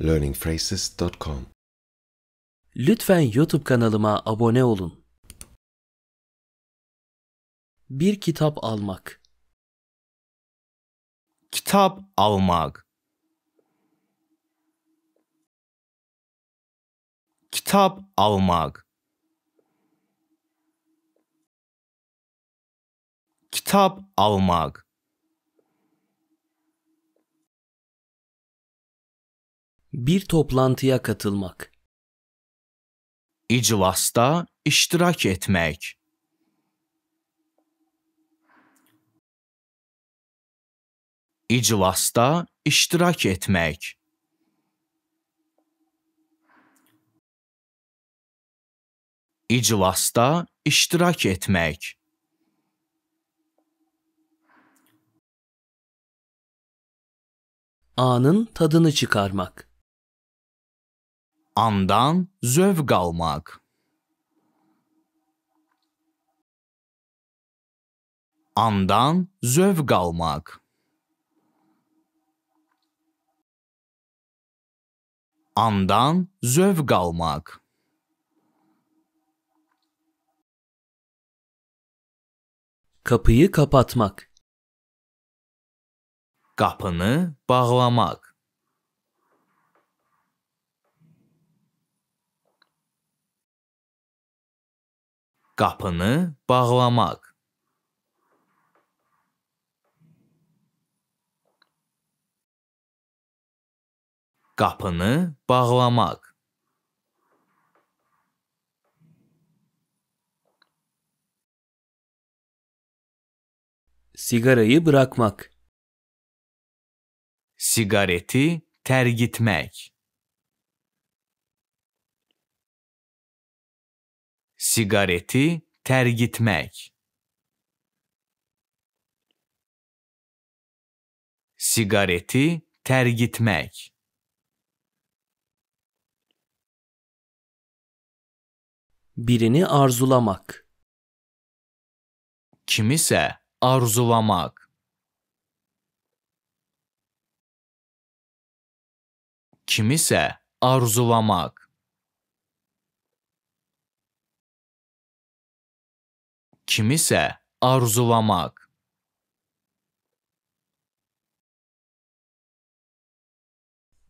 learningphrases.com Lütfen YouTube kanalıma abone olun. Bir kitap almak. Kitap almak. Kitap almak. Kitap almak. Bir toplantıya katılmak. İclasta iştirak etmek. İclasta iştirak etmek. İclasta iştirak etmek. Anın tadını çıkarmak andan zövk almak. Andan zövk almak. Andan zövk almak. Kapıyı kapatmak. Kapını bağlamak. Qapını bağlamaq. Qapını bağlamaq. Sigarayı bırakmak. Sigareti tergitmek. sigareti tergitmek sigareti tergitmek birini arzulamak kimise arzulamak kimise arzulamak Kimisə arzulamak.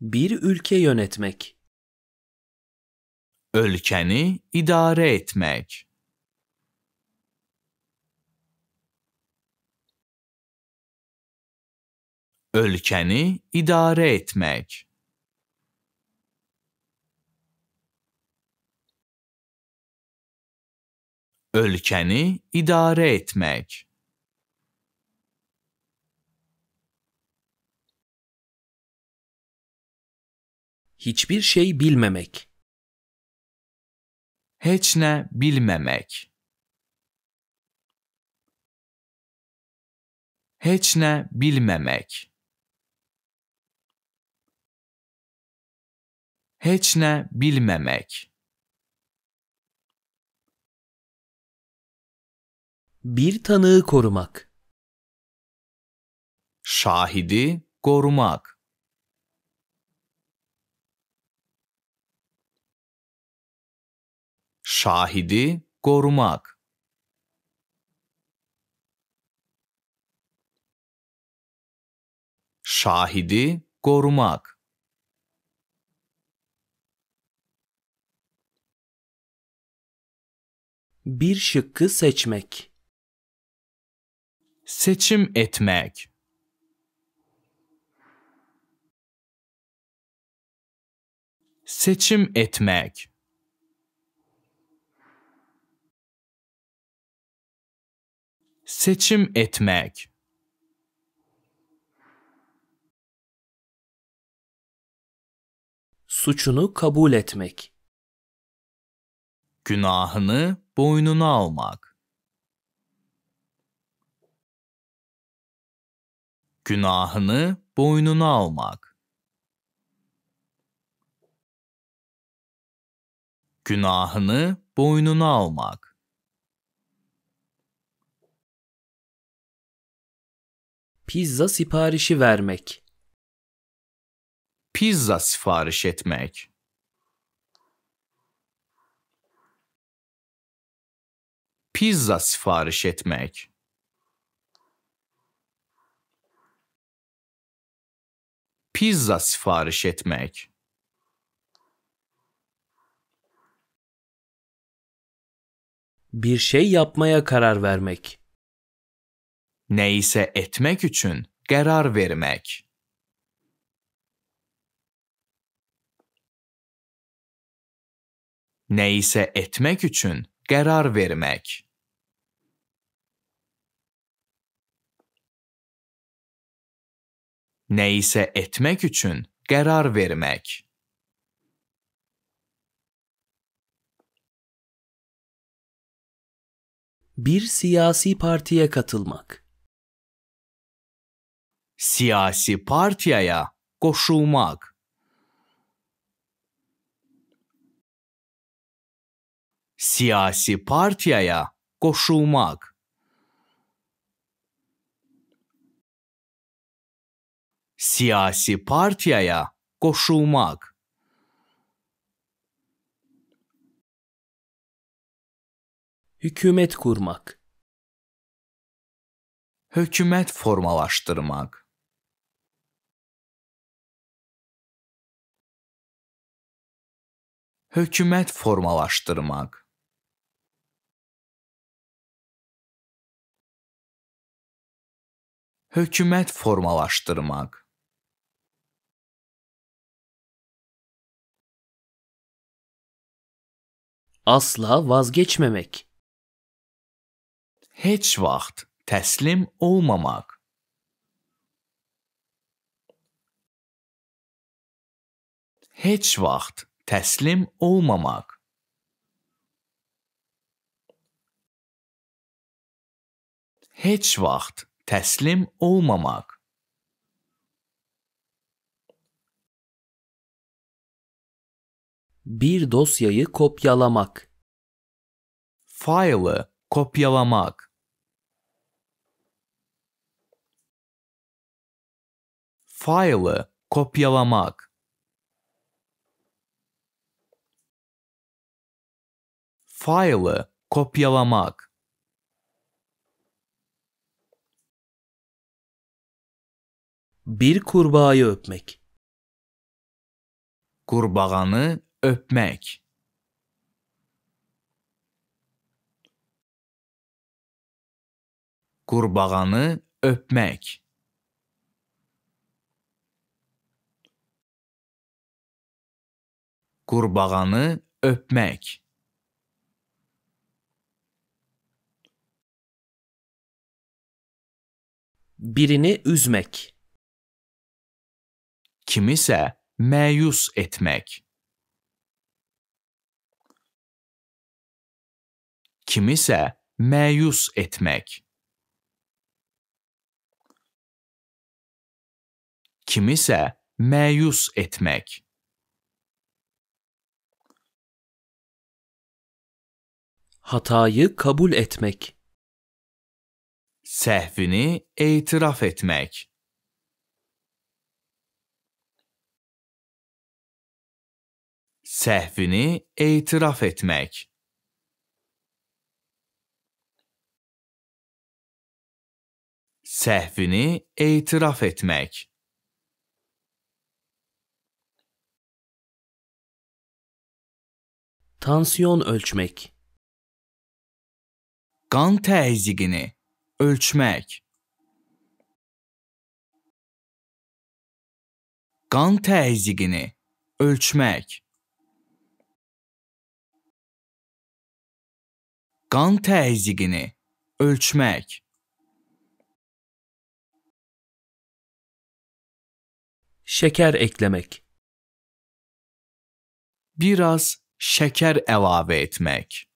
Bir ülke yönetmek. Ülkeni idare etmek. Ülkeni idare etmek. Ölkəni idarə etmək. Hiçbir şey bilmemek. Heç ne bilmemek. Heç ne bilmemek. Heç ne bilmemek. Bir tanığı korumak. Şahidi korumak. Şahidi korumak. Şahidi korumak. Bir şıkkı seçmek seçim etmek. Seçim etmek. Seçim etmek. Suçunu kabul etmek. Günahını boynuna almak. günahını boynuna almak. Günahını boynuna almak. Pizza siparişi vermek. Pizza sipariş etmek. Pizza sipariş etmek. pizza sipariş etmek. Bir şey yapmaya karar vermek. Neyse etmek için karar vermek. Neyse etmek için karar vermek. neyse etmek için karar vermek. Bir siyasi partiye katılmak. Siyasi partiyaya koşulmak. Siyasi partiyaya koşulmak. siyasi partiyaya qoşulmaq. Hökumət qurmaq. Hökumət formalaşdırmaq. Hökumət formalaşdırmaq. Hökumət formalaşdırmaq. Asla vazgeçmemek. Hiç vaxt teslim olmamak. Hiç vaxt teslim olmamak. Hiç vaxt teslim olmamak. Bir dosyayı kopyalamak. File'ı kopyalamak. File'ı kopyalamak. File'ı kopyalamak. Bir kurbağayı öpmek. Kurbağanı öpmek Kurbağanı öpmek Kurbağanı öpmek birini üzmek. Kimisi məyus etmək. kimisə məyus etmək. Kimisə məyus etmək. Hatayı kabul etmek. Sehvini itiraf etmek. Sehvini itiraf etmek. Səhvini etiraf etmək. Tansiyon ölçmək. Qan təzyiqini ölçmək. Qan təzyiqini ölçmək. Qan təzyiqini ölçmək. şeker eklemek. Biraz şeker elave etmek.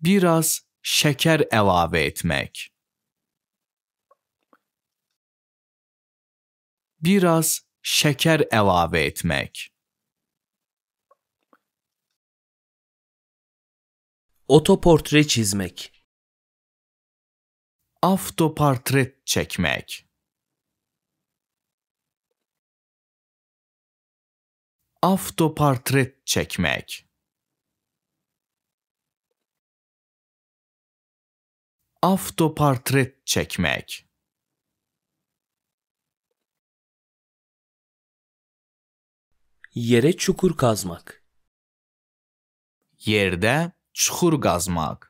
Biraz şeker elave etmek. Biraz şeker elave etmek. Otoportre çizmek. Aftoportret çekmek. Aftoportret çekmek. Aftoportret çekmek. Yere çukur kazmak. Yerde çukur kazmak.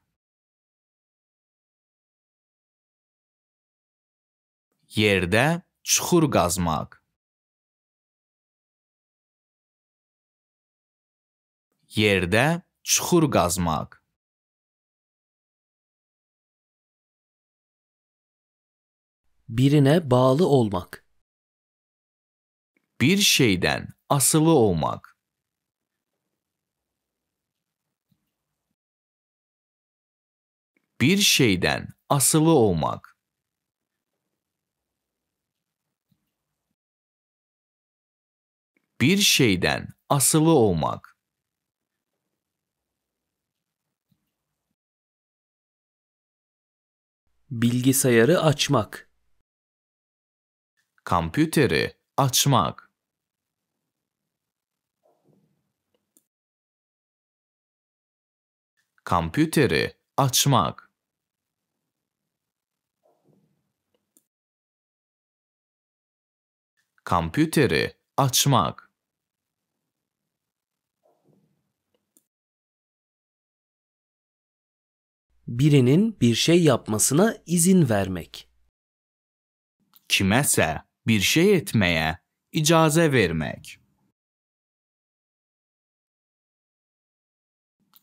Yerde çukur kazmak. Yerde çukur kazmak. Birine bağlı olmak. Bir şeyden asılı olmak. Bir şeyden asılı olmak. bir şeyden asılı olmak. Bilgisayarı açmak. Kompüteri açmak. Kompüteri açmak. Kompüteri açmak. birinin bir şey yapmasına izin vermek. Kimese bir şey etmeye icaze vermek.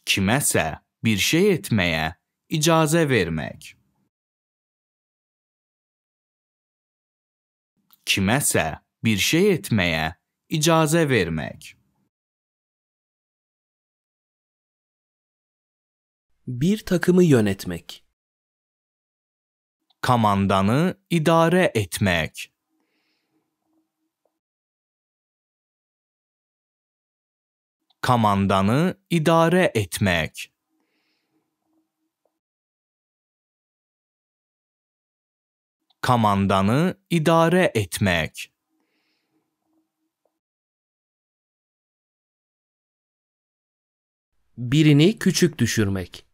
Kimese bir şey etmeye icaze vermek. Kimese bir şey etmeye icaze vermek. Bir takımı yönetmek. Kamandanı idare etmek. Kamandanı idare etmek. Kamandanı idare etmek. birini küçük düşürmek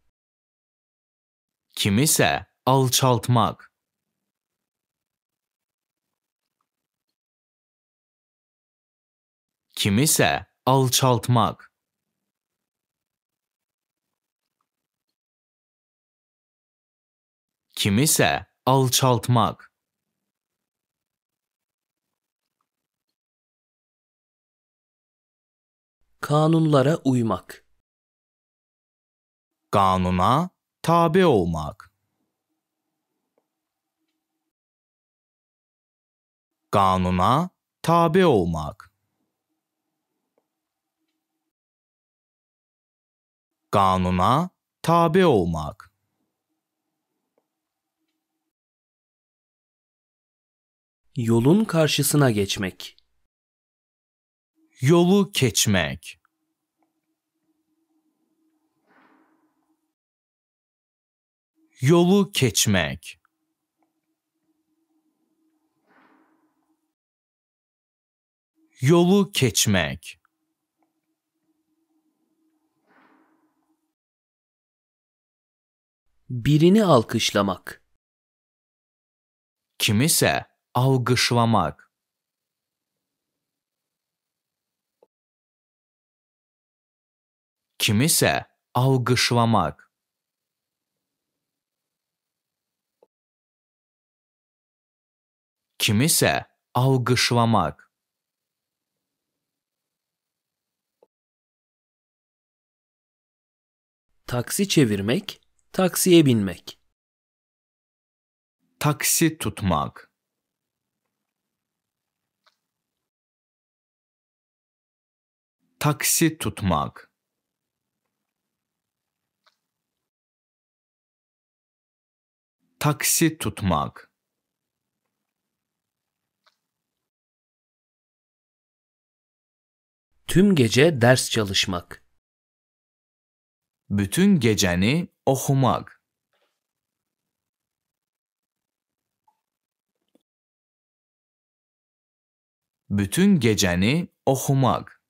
kimisi alçaltmak. kimisi alçaltmak. kimisi alçaltmak. Kanunlara uymak. Kanuna tabi olmak. Kanuna tabi olmak. Kanuna tabi olmak. Yolun karşısına geçmek. Yolu geçmek. yolu geçmek. Yolu geçmek. Birini alkışlamak. Kimse algışlamak. Kimse algışlamak. Kimisə algışlamak. Taksi çevirmek, taksiye binmek. Taksi tutmak. Taksi tutmak. Taksi tutmak. tüm gece ders çalışmak. Bütün geceni okumak. Bütün geceni okumak.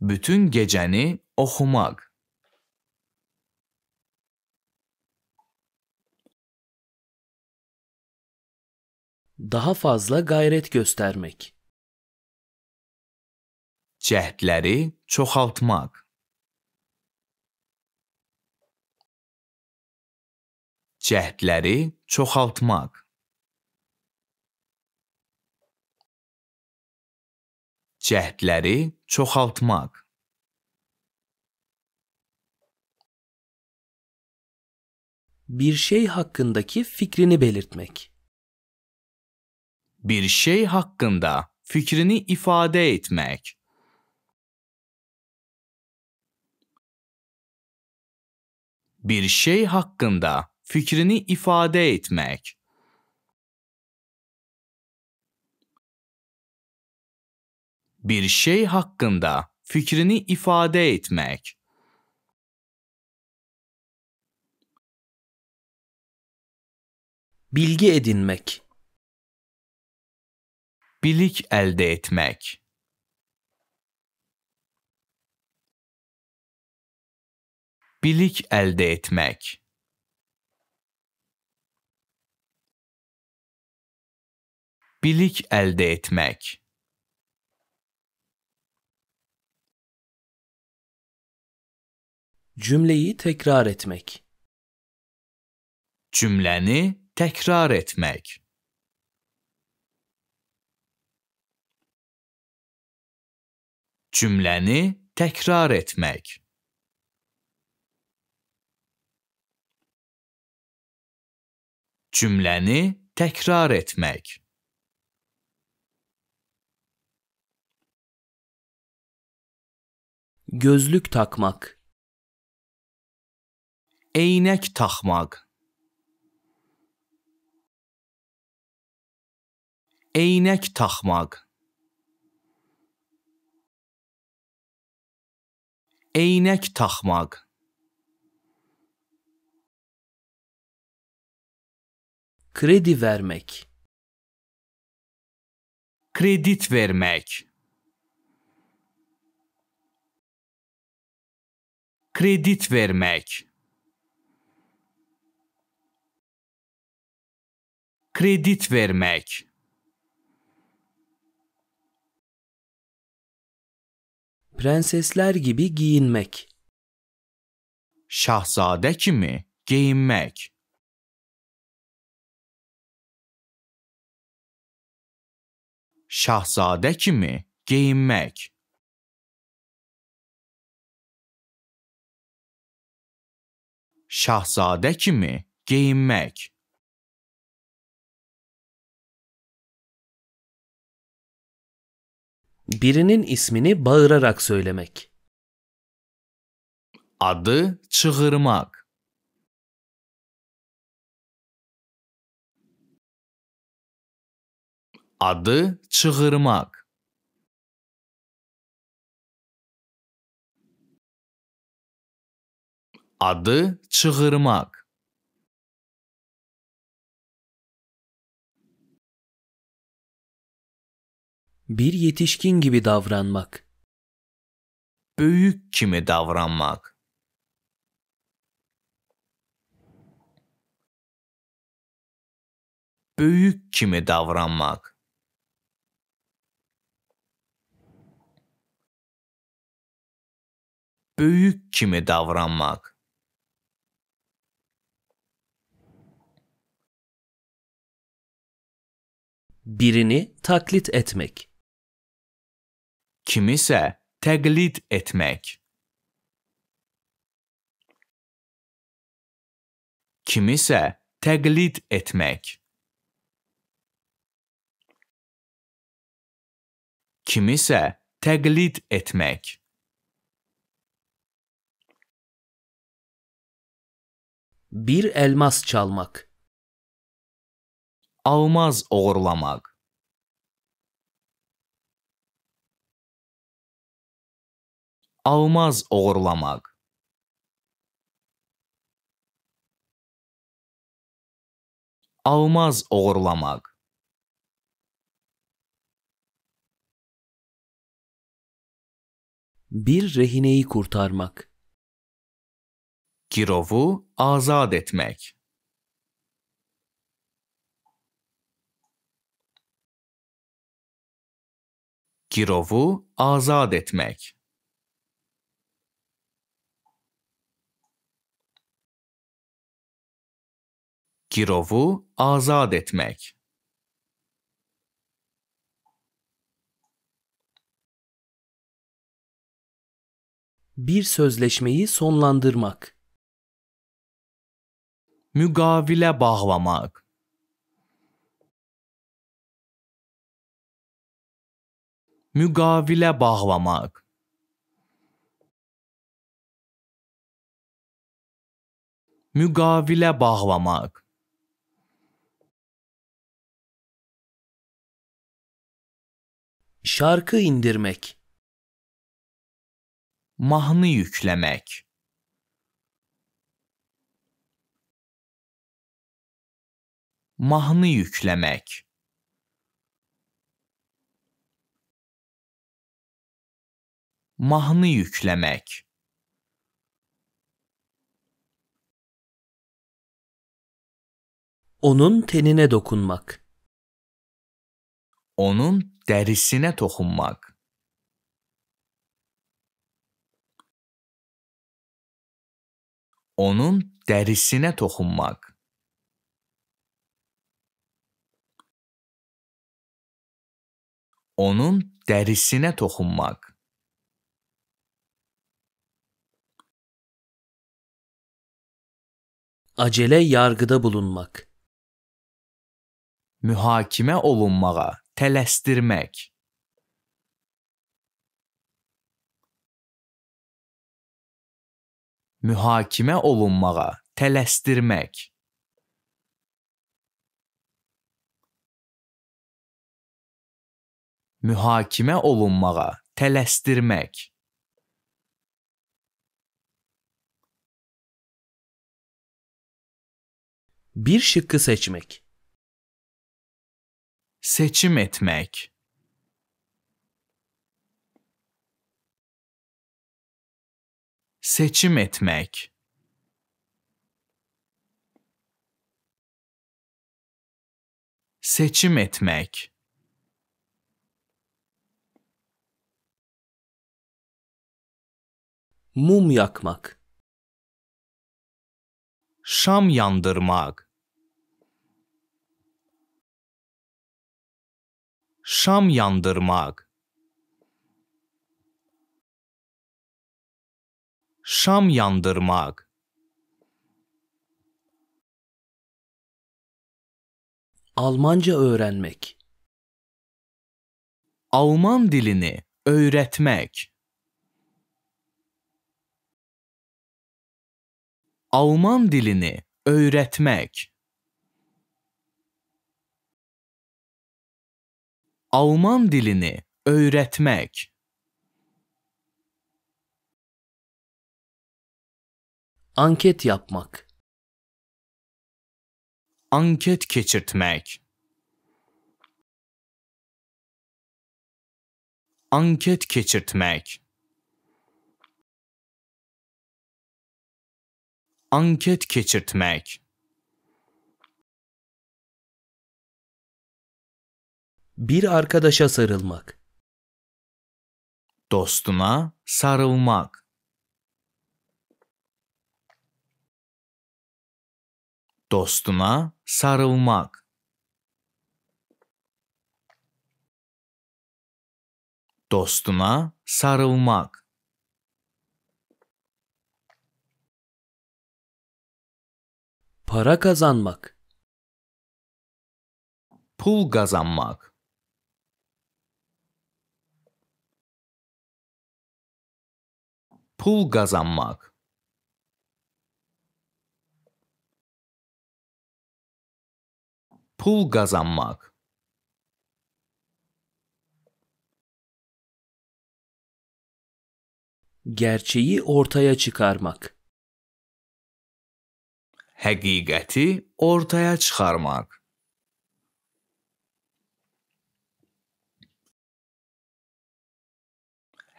Bütün geceni okumak. daha fazla gayret göstermek. Cəhdləri çoxaltmaq. Cəhdləri çoxaltmaq. Cəhdləri çoxaltmaq. Bir şey hakkındaki fikrini belirtmek bir şey hakkında fikrini ifade etmek. Bir şey hakkında fikrini ifade etmek. Bir şey hakkında fikrini ifade etmek. Bilgi edinmek bilik elde etmek. bilik elde etmek. bilik elde etmek. Cümleyi tekrar etmek. Cümleni tekrar etmek. cümləni tekrar etmek. Cümləni tekrar etmek. Gözlük takmak. Eynek takmak. Eynek takmak. Eynek taxmaq. Kredi vermek. Kredit vermek. Kredit vermek. Kredit vermek. prensesler gibi giyinmek. Şahzade kimi giyinmek. Şahzade kimi giyinmek. Şahzade kimi giyinmek. birinin ismini bağırarak söylemek. Adı çığırmak. Adı çığırmak. Adı çığırmak. Bir yetişkin gibi davranmak. Büyük kimi davranmak. Büyük kimi davranmak. Büyük kimi davranmak. birini taklit etmek. kimisə təqlid etmək. Kimisə təqlid etmək. Kimisə təqlid etmək. Bir elmas çalmak. Almaz oğurlamaq. Almaz oğurlamaq. Almaz oğurlamaq. Bir rehineyi kurtarmak. Girov'u azad etmek. Girov'u azad etmek. Kirovu azat etmek. Bir sözleşmeyi sonlandırmak. Mügavile bağlamak. Mügavile bağlamak. Mügavile bağlamaq Şarkı indirmek. Mahnı yüklemek. Mahnı yüklemek. Mahnı yüklemek. Onun tenine dokunmak. Onun derisine tokunmak. Onun derisine tokunmak. Onun derisine tokunmak. acele yargıda bulunmak. Mühakime olunmağa telestirmek mühakime olunmağa, tələsdirmək. Mühakimə olunmağa, tələsdirmək. Bir şıkkı seçmek seçim etmek seçim etmek seçim etmek mum yakmak şam yandırmak şam yandırmak şam yandırmak Almanca öğrenmek Alman dilini öğretmek Alman dilini öğretmek Alman dilini öğretmek. Anket yapmak. Anket geçirtmek. Anket geçirtmek. Anket geçirtmek. Bir arkadaşa sarılmak. Dostuna sarılmak. Dostuna sarılmak. Dostuna sarılmak. para kazanmak pul kazanmak pul qazanmaq pul qazanmaq gerçeği ortaya çıkarmak həqiqəti ortaya çıxarmaq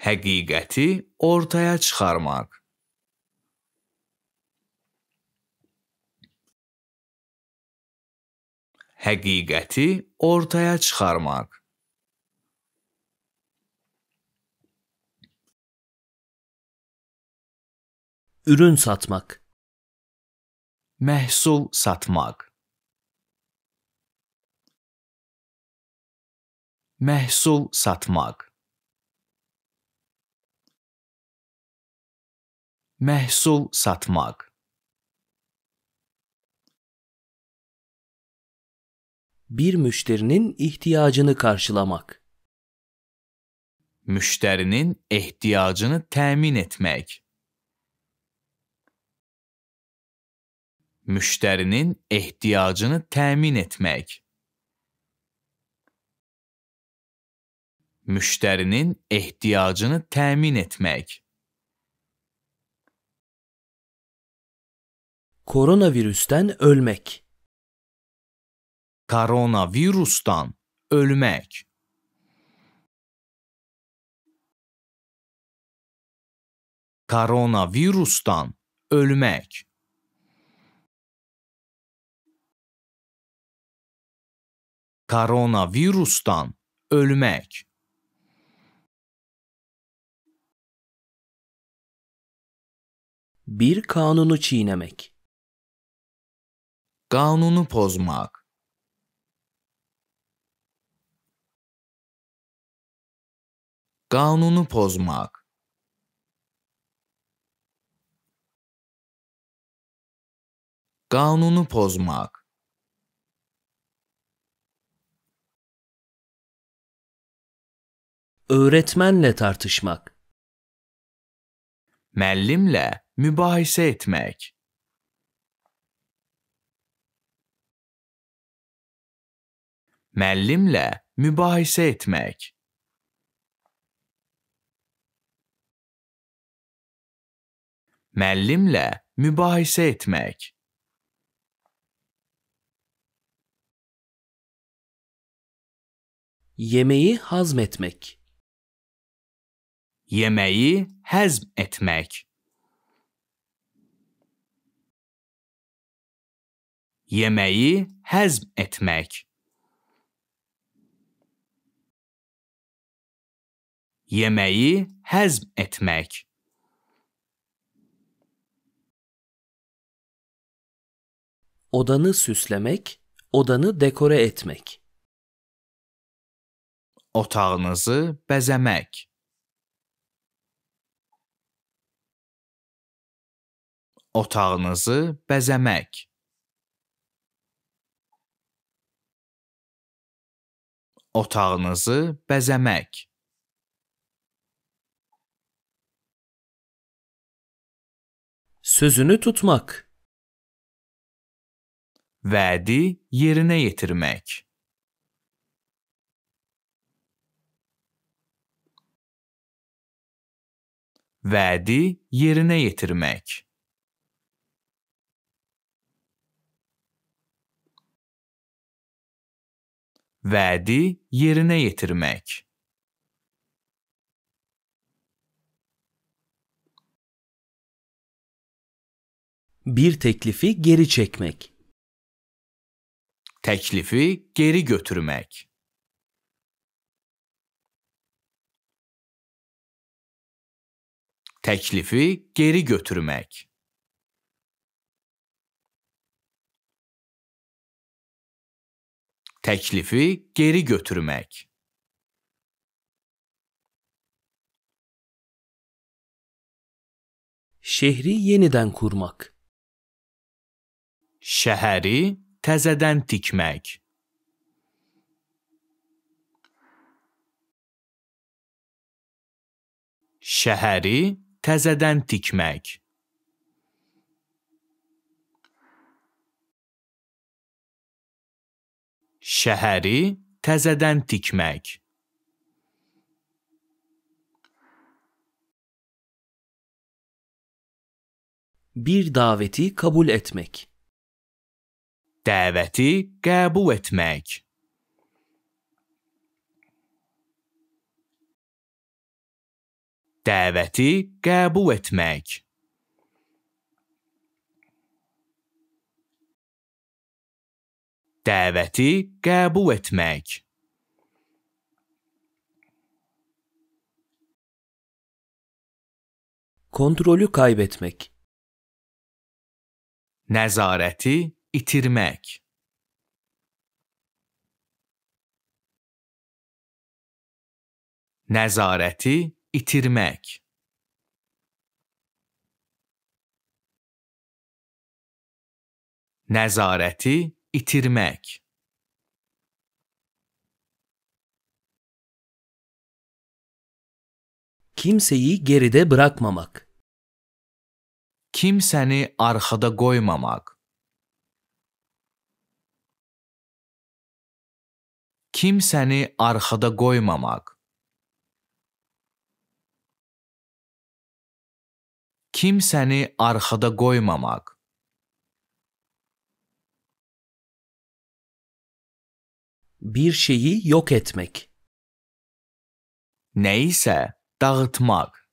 həqiqəti ortaya çıxarmaq. Həqiqəti ortaya çıxarmaq. Ürün satmaq. Məhsul satmaq. Məhsul satmaq. Mehsul satmak Bir müşterinin ihtiyacını karşılamak. Müşterinin ihtiyacını temin etmek. Müşterinin ihtiyacını temin etmek. müşterinin ihtiyacını temin etmek. Koronavirüsten ölmek. Koronavirüsten ölmek. Koronavirüsten ölmek. Koronavirüsten ölmek. Bir kanunu çiğnemek. Kanunu pozmak Kanunu pozmak Kanunu pozmak öğretmenle tartışmak. Mellimle mübahise etmek. Mellimle mübahise etmek. Mellimle mübahise etmek. Yemeği hazmetmek. Yemeği hazm etmek. Yemeği hazm yemeği hezm etmek. Odanı süslemek, odanı dekore etmek. Otağınızı bezemek. Otağınızı bezemek. Otağınızı bezemek. Sözünü tutmak. Vədi yerine yetirmek. Vədi yerine yetirmek. Vədi yerine yetirmek. bir teklifi geri çekmek. Teklifi geri götürmek. Teklifi geri götürmek. Teklifi geri götürmek. Şehri yeniden kurmak şəhəri təzədən tikmək. Şəhəri təzədən tikmək. Şəhəri təzədən tikmək. Bir daveti kabul etmek. Dəvəti qəbul etmək. Dəvəti qəbul etmək. Dəvəti qəbul etmək. Kontrolü kaybetmek. Nezareti itirmek. Nezareti itirmek. Nezareti itirmek. Kimseyi geride bırakmamak. Kimseni arkada koymamak. kimsəni arxada qoymamaq. Kimsəni arxada qoymamaq. bir şeyi yok etmek. Neyse dağıtmak.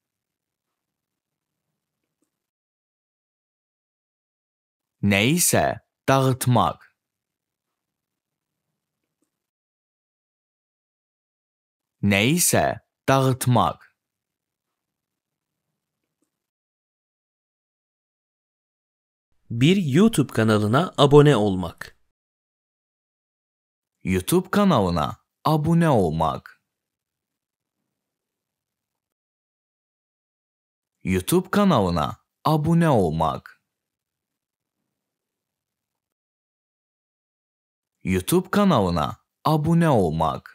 Neyse dağıtmak. neyse dağıtmak. Bir YouTube kanalına abone olmak. YouTube kanalına abone olmak. YouTube kanalına abone olmak. YouTube kanalına abone olmak.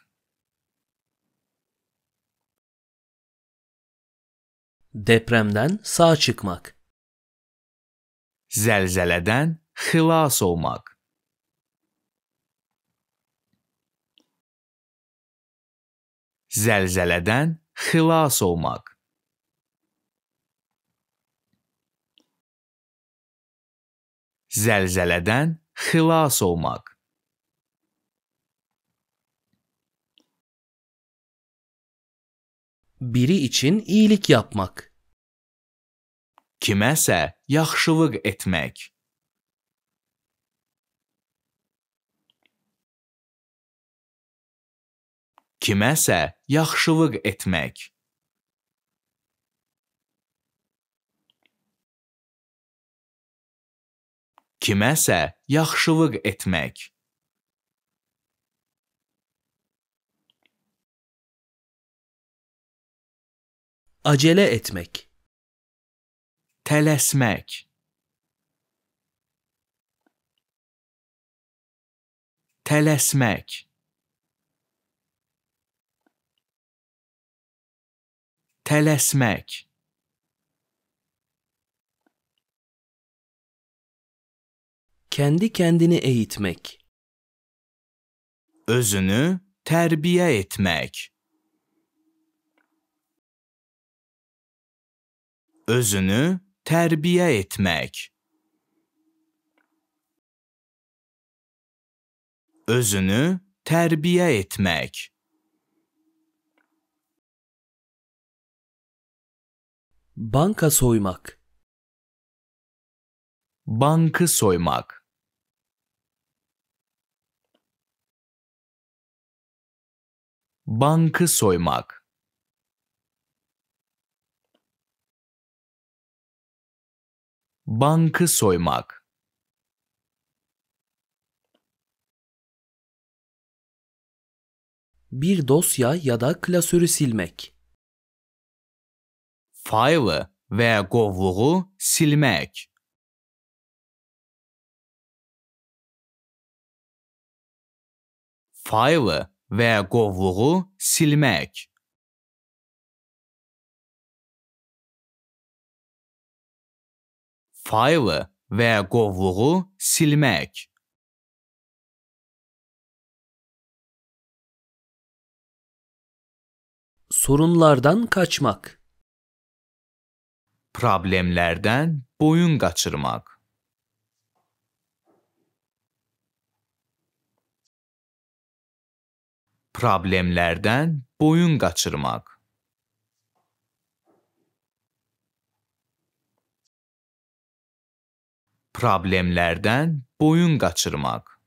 Depremden sağ çıkmak. Zelzeleden hılas olmak. Zelzeleden hılas olmak. Zelzeleden hılas olmak. biri için iyilik yapmak. Kiməsə yaxşılıq etmək. Kiməsə yaxşılıq etmək. Kiməsə yaxşılıq etmək. acele etmek, telesmek, telesmek, telesmek. Kendi kendini eğitmek. Özünü terbiye etmek. özünü terbiye etmek. Özünü terbiye etmek. Banka soymak. Bankı soymak. Bankı soymak. bankı soymak. Bir dosya ya da klasörü silmek. File'ı veya govluğu silmek. File'ı veya govluğu silmek. faylı və ya qovluğu silmək. Sorunlardan kaçmak. Problemlərdən boyun qaçırmaq. problemlərdən boyun qaçırmaq. problemlerden boyun kaçırmak.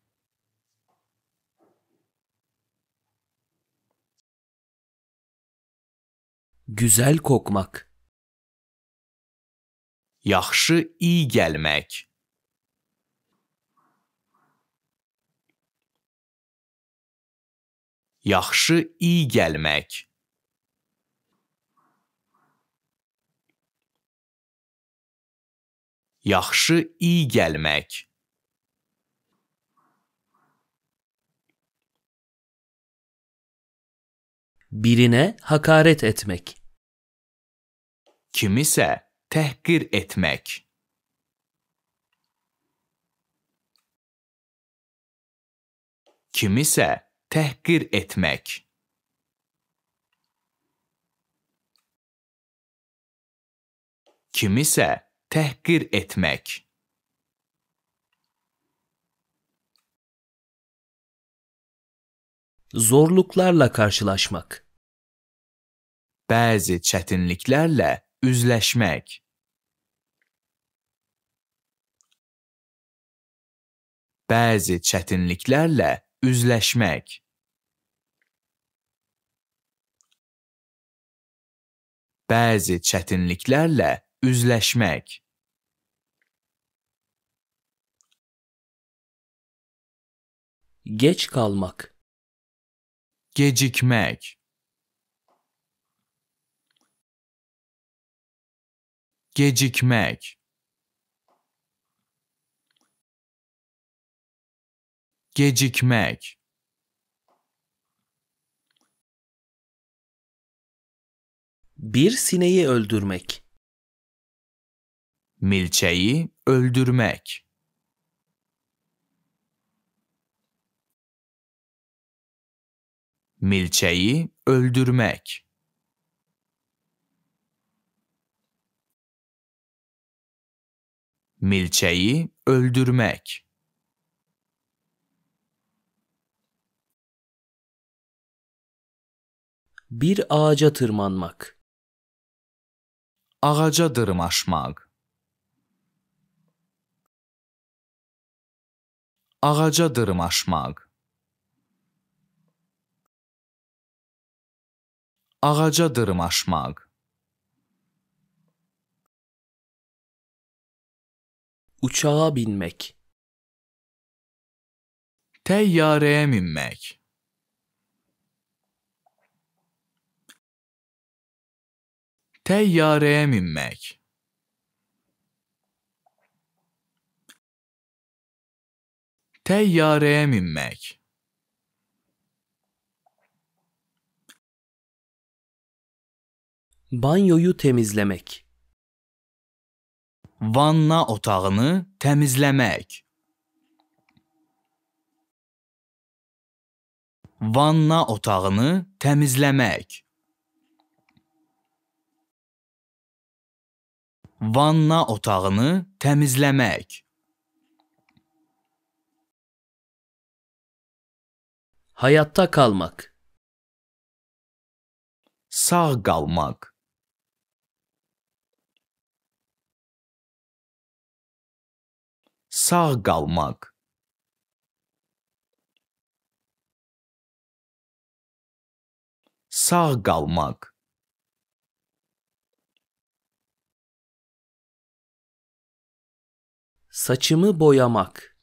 Güzel kokmak. Yaxşı iyi gelmek. Yaxşı iyi gelmek. yaxşı iyi gəlmək. Birine hakaret etmek. Kimisə təhqir etmək. Kimisə təhqir etmək. Kimisə Tehkir etmek. Zorluklarla karşılaşmak. Bazı çetinliklerle üzleşmek. Bazı çetinliklerle üzleşmek. Bazı çetinliklerle üzleşmek. Geç kalmak. Gecikmek. Gecikmek. Gecikmek. Bir sineği öldürmek. Milçeyi öldürmek. milçeyi öldürmek. Milçeyi öldürmek. Bir ağaca tırmanmak. Ağaca tırmaşmak. Ağaca tırmaşmak. ağaca dırmaşmaq. Uçağa binmek. Teyyareye binmek. Teyyareye binmek. Teyyareye binmek. Banyoyu temizlemek. Vanna otağını temizlemek. Vanna otağını temizlemek. Vanna otağını temizlemek. Hayatta kalmak. Sağ kalmak. sağ kalmak. Sağ kalmak. Saçımı boyamak.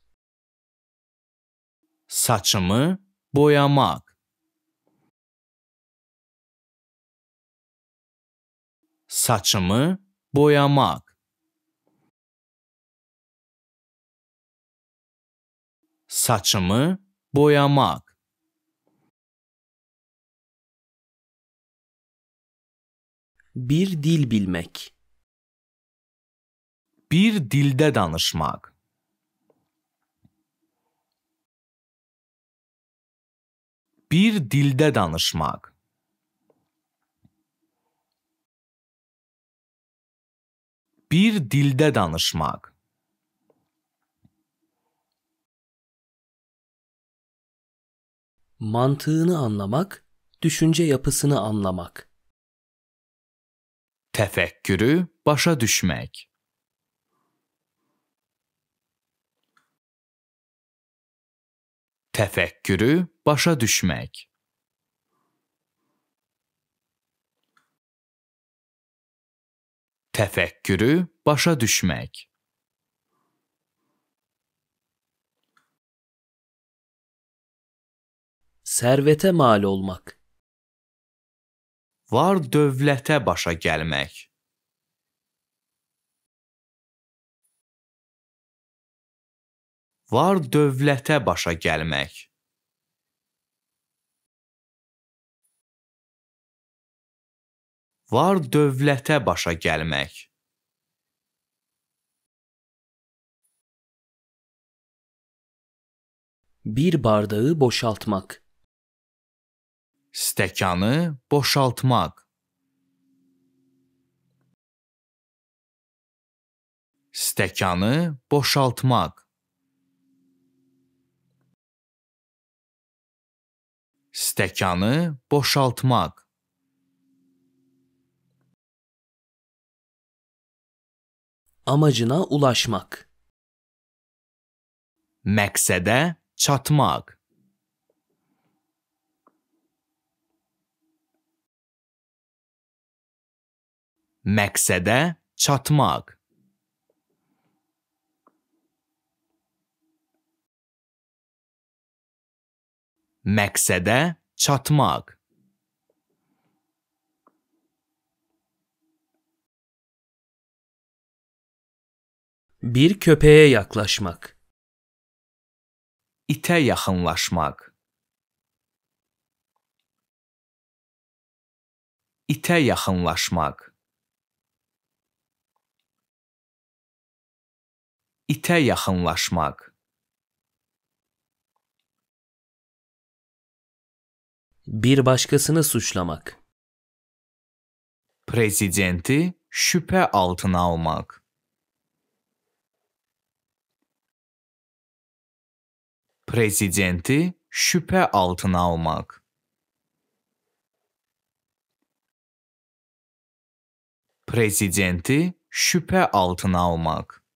Saçımı boyamak. Saçımı boyamak. saçımı boyamak. Bir dil bilmek. Bir dilde danışmak. Bir dilde danışmak. Bir dilde danışmak. mantığını anlamak, düşünce yapısını anlamak. Tefekkürü başa düşmek. Tefekkürü başa düşmek. Tefekkürü başa düşmek. Sərvətə mal olmaq. Var dövlətə başa gəlmək. Var dövlətə başa gəlmək. var dövlətə başa gəlmək. Bir bardağı boşaltmaq. Stəkanı boşaltmaq. Stəkanı boşaltmaq. Stəkanı boşaltmaq. Amacına ulaşmak. Məqsədə çatmaq. meksede çatmak. Meksede çatmak. Bir köpeğe yaklaşmak. İte yakınlaşmak. İte yakınlaşmak. itə yakınlaşmak. Bir başkasını suçlamak. Prezidenti şüphe altına almak. Prezidenti şüphe altına almak. Prezidenti şüphe altına almak.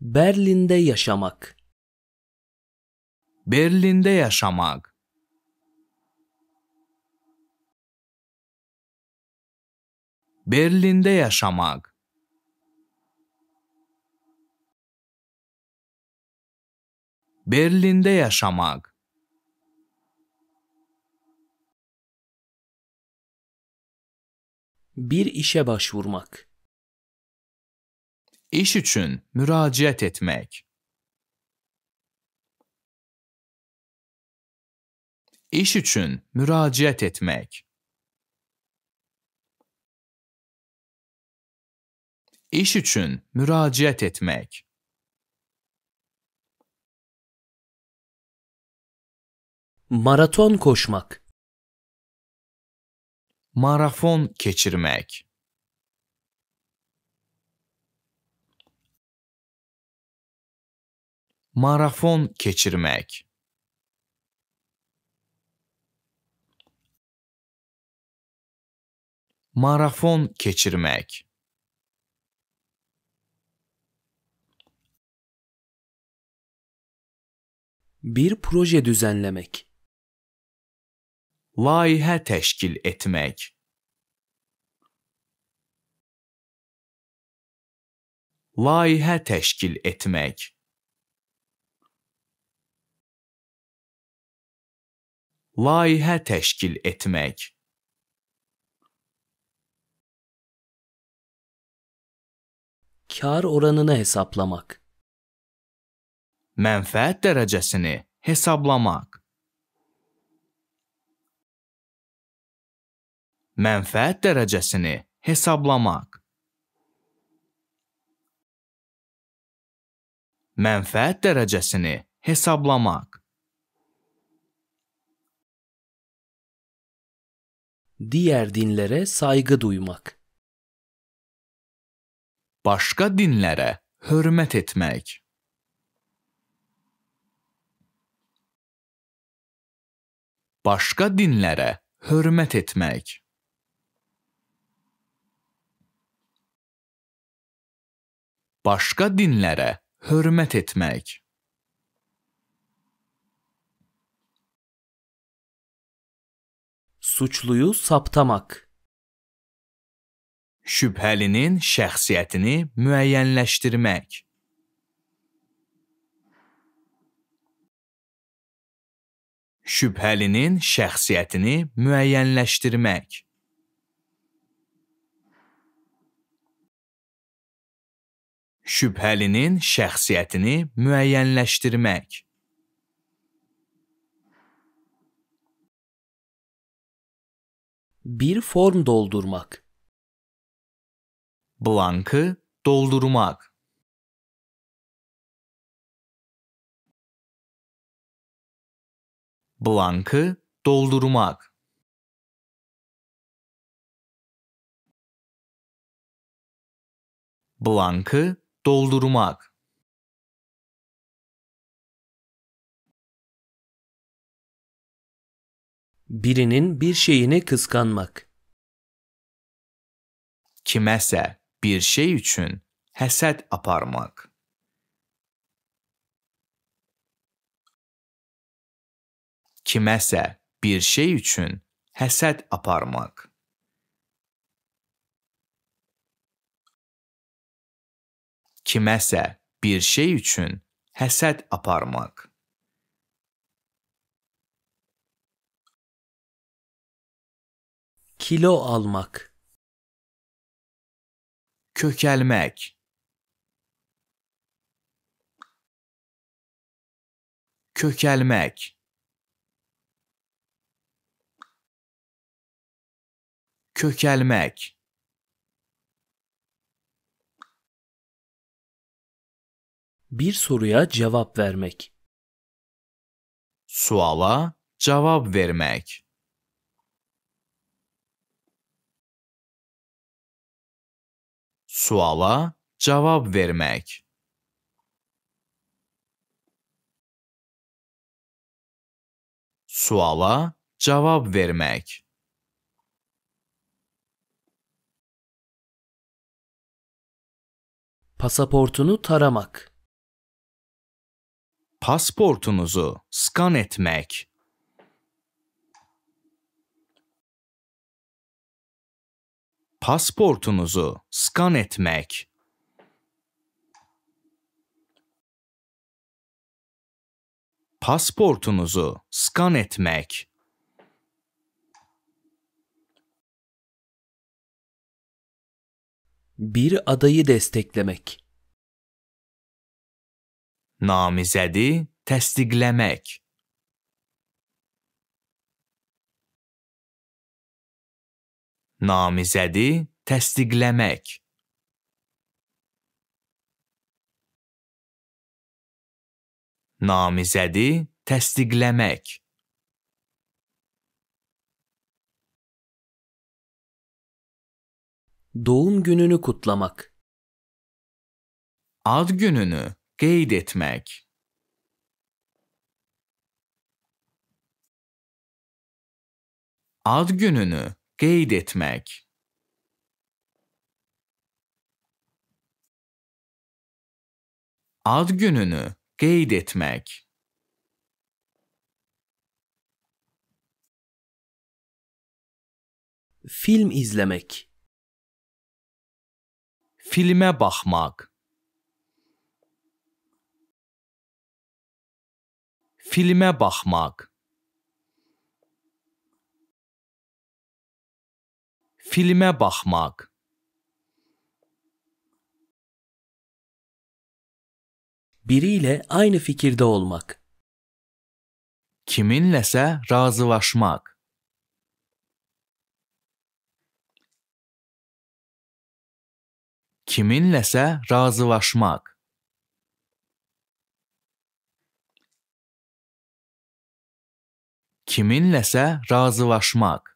Berlin'de yaşamak. Berlin'de yaşamak. Berlin'de yaşamak. Berlin'de yaşamak. Bir işe başvurmak. İş için müracaat etmek. İş için müracaat etmek. İş için müracaat etmek. Maraton koşmak. Marafon geçirmek. marafon keçirmek, Marafon keçirmek, Bir proje düzenlemek. Layihə təşkil etmek. Layihə təşkil etmek. layihə təşkil etmək. Kar oranını hesablamaq. Mənfəət dərəcəsini hesablamaq. Mənfəət dərəcəsini hesablamaq. Mənfəət dərəcəsini hesablamaq. diğer dinlere saygı duymak. Başka dinlere hürmet etmek. Başka dinlere hürmet etmek. Başka dinlere hürmet etmek. suçluyu saptamak. şüphelinin şəxsiyyətini müəyyənləşdirmək. şüphelinin şəxsiyyətini müəyyənləşdirmək. şüphelinin şəxsiyyətini müəyyənləşdirmək. bir form doldurmak. Blankı doldurmak. Blankı doldurmak. Blankı doldurmak. Birinin bir şeyini kıskanmak. Kimese bir şey için heset aparmak. Kimese bir şey için heset aparmak. Kimese bir şey için heset aparmak. kilo almak kökelmek kökelmek kökelmek bir soruya cevap vermek suala cevap vermek Suala cevap vermek. Suala cevap vermek. Pasaportunu taramak. Pasportunuzu skan etmek. pasportunuzu skan etmek. Pasportunuzu skan etmek. Bir adayı desteklemek. Namizedi tesdiklemek. namizədi təsdiqləmək. Namizədi təsdiqləmək. Doğum gününü kutlamak. Ad gününü qeyd etmək. ad gününü Qeyd etmek. Ad gününü qeyd etmek. Film izlemek. Filme bakmak. Filme bakmak. filme bakmak. Biriyle aynı fikirde olmak. Kiminlese razılaşmak. Kiminlese razılaşmak. kiminlese razılaşmak.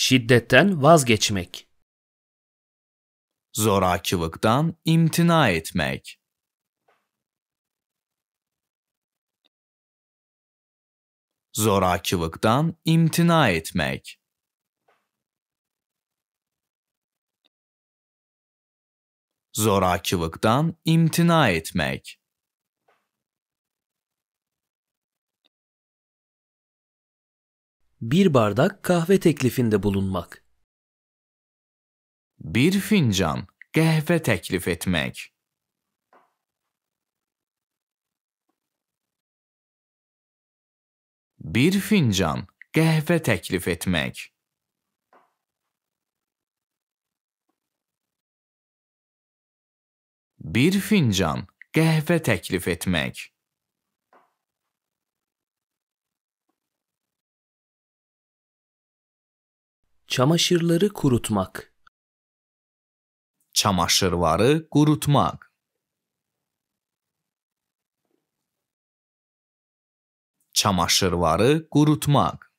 Şiddetten vazgeçmek. Zorakılıktan imtina etmek. Zorakılıktan imtina etmek. Zorakılıktan imtina etmek. bir bardak kahve teklifinde bulunmak. Bir fincan kahve teklif etmek. Bir fincan kahve teklif etmek. Bir fincan kahve teklif etmek. Çamaşırları kurutmak. Çamaşırları kurutmak. Çamaşırları kurutmak.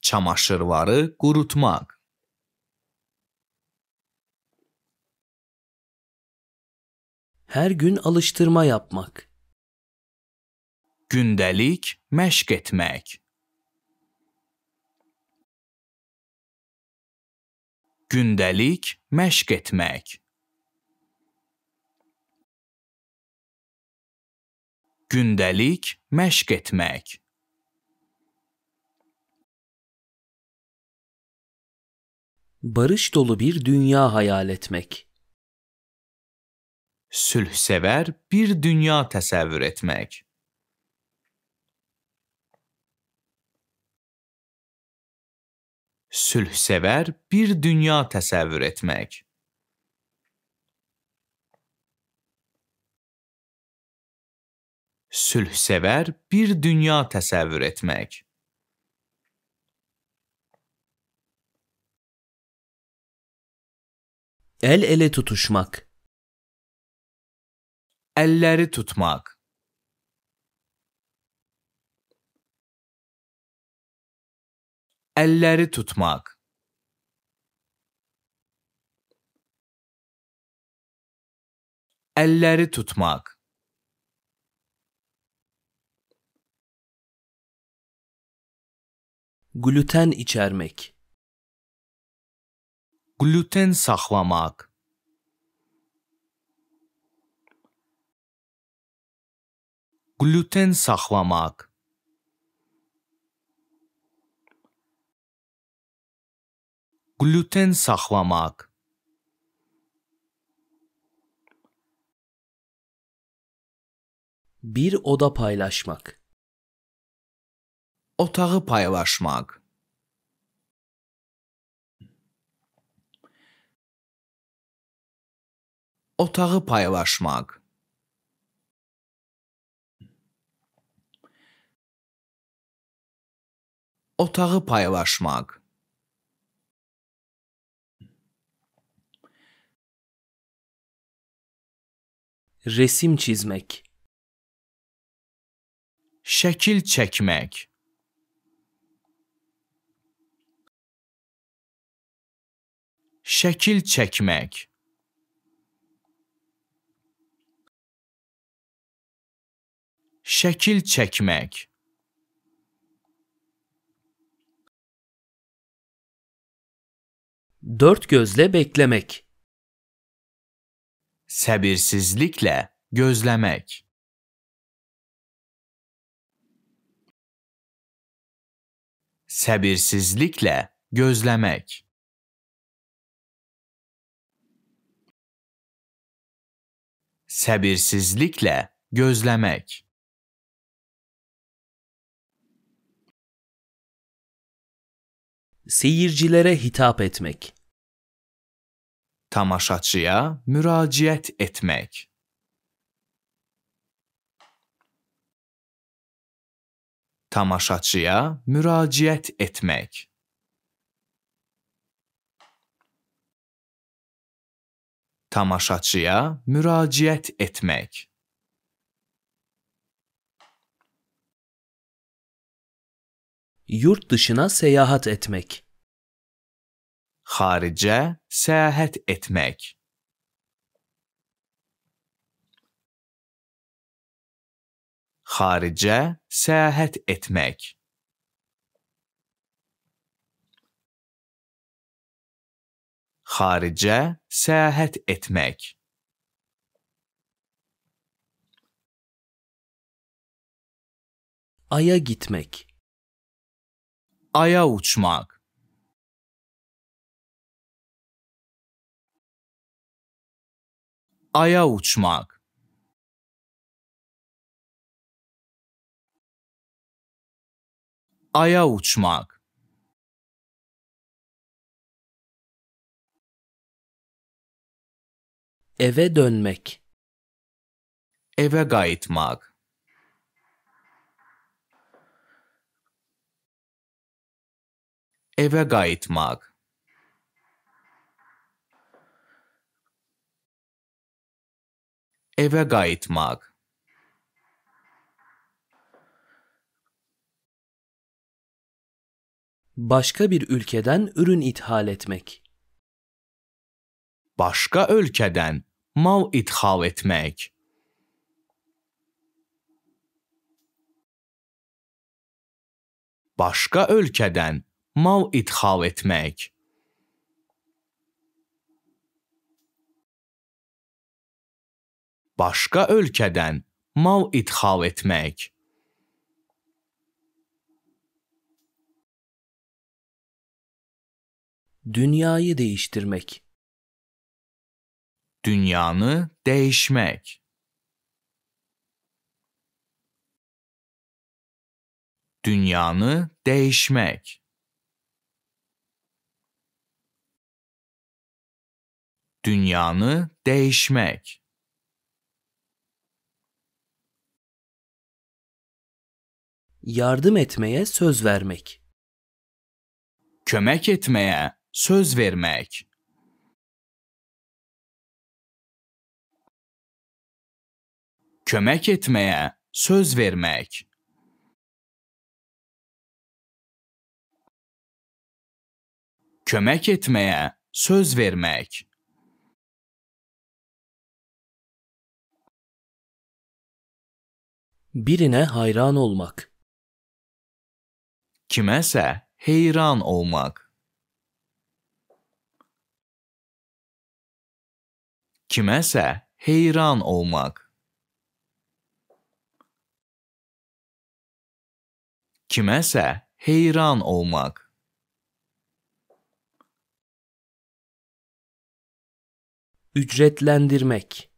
Çamaşırları kurutmak. Her gün alıştırma yapmak. Gündelik məşq etmək. Gündelik məşq etmək. Gündelik məşq etmək. barış dolu bir dünya hayal etmek. Sülhsever bir dünya təsəvvür etmək. sülhsevər bir dünya təsəvvür etmək. Sülhsevər bir dünya təsəvvür etmək. El ele tutuşmak. Elleri tutmak. elleri tutmak. elleri tutmak. Gluten içermek. Gluten saklamak. Gluten saklamak. gluten saklamak bir oda paylaşmak otağı paylaşmak otağı paylaşmak otağı paylaşmak resim çizmek şekil çekmek şekil çekmek şekil çekmek dört gözle beklemek Səbirsizliklə gözlemek. Səbirsizliklə gözlemek. Səbirsizliklə gözlemek. Seyircilere hitap etmek tamaşaçıya müraciət etmək. Tamaşaçıya müraciət etmək. Tamaşaçıya müraciət etmək. Yurt dışına seyahat etmek harice seyahat etmek. Harice seyahat etmek. Harice seyahat etmek. Ay'a gitmek. Ay'a uçmak. Ay'a uçmak. Ay'a uçmak. Eve dönmek. Eve kayıtmak. Eve kayıtmak. Evegeit mag. Başka bir ülkeden ürün ithal etmek. Başka ülkeden mal ithal etmek. Başka ülkeden mal ithal etmek. başqa ölkədən mal idxal etmək. Dünyayı değiştirmek. Dünyanı değişmek. Dünyanı değişmek. Dünyanı değişmek. yardım etmeye söz vermek. Kömek etmeye söz vermek. Kömek etmeye söz vermek. Kömek etmeye söz vermek. Birine hayran olmak. kiməsə heyran olmaq. Kiməsə heyran olmaq. Kiməsə heyran olmaq. Ücretlendirmek.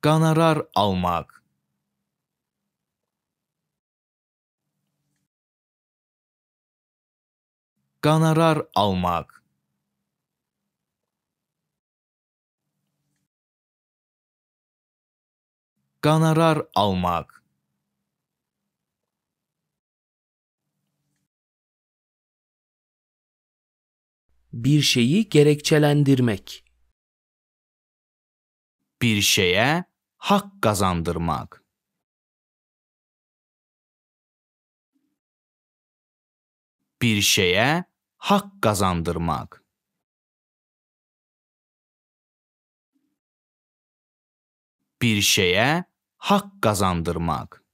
Qanarar almaq. Ganarar almak. Ganarar almak. Bir şeyi gerekçelendirmek. Bir şeye hak kazandırmak. bir şeye hak kazandırmak. Bir şeye hak kazandırmak.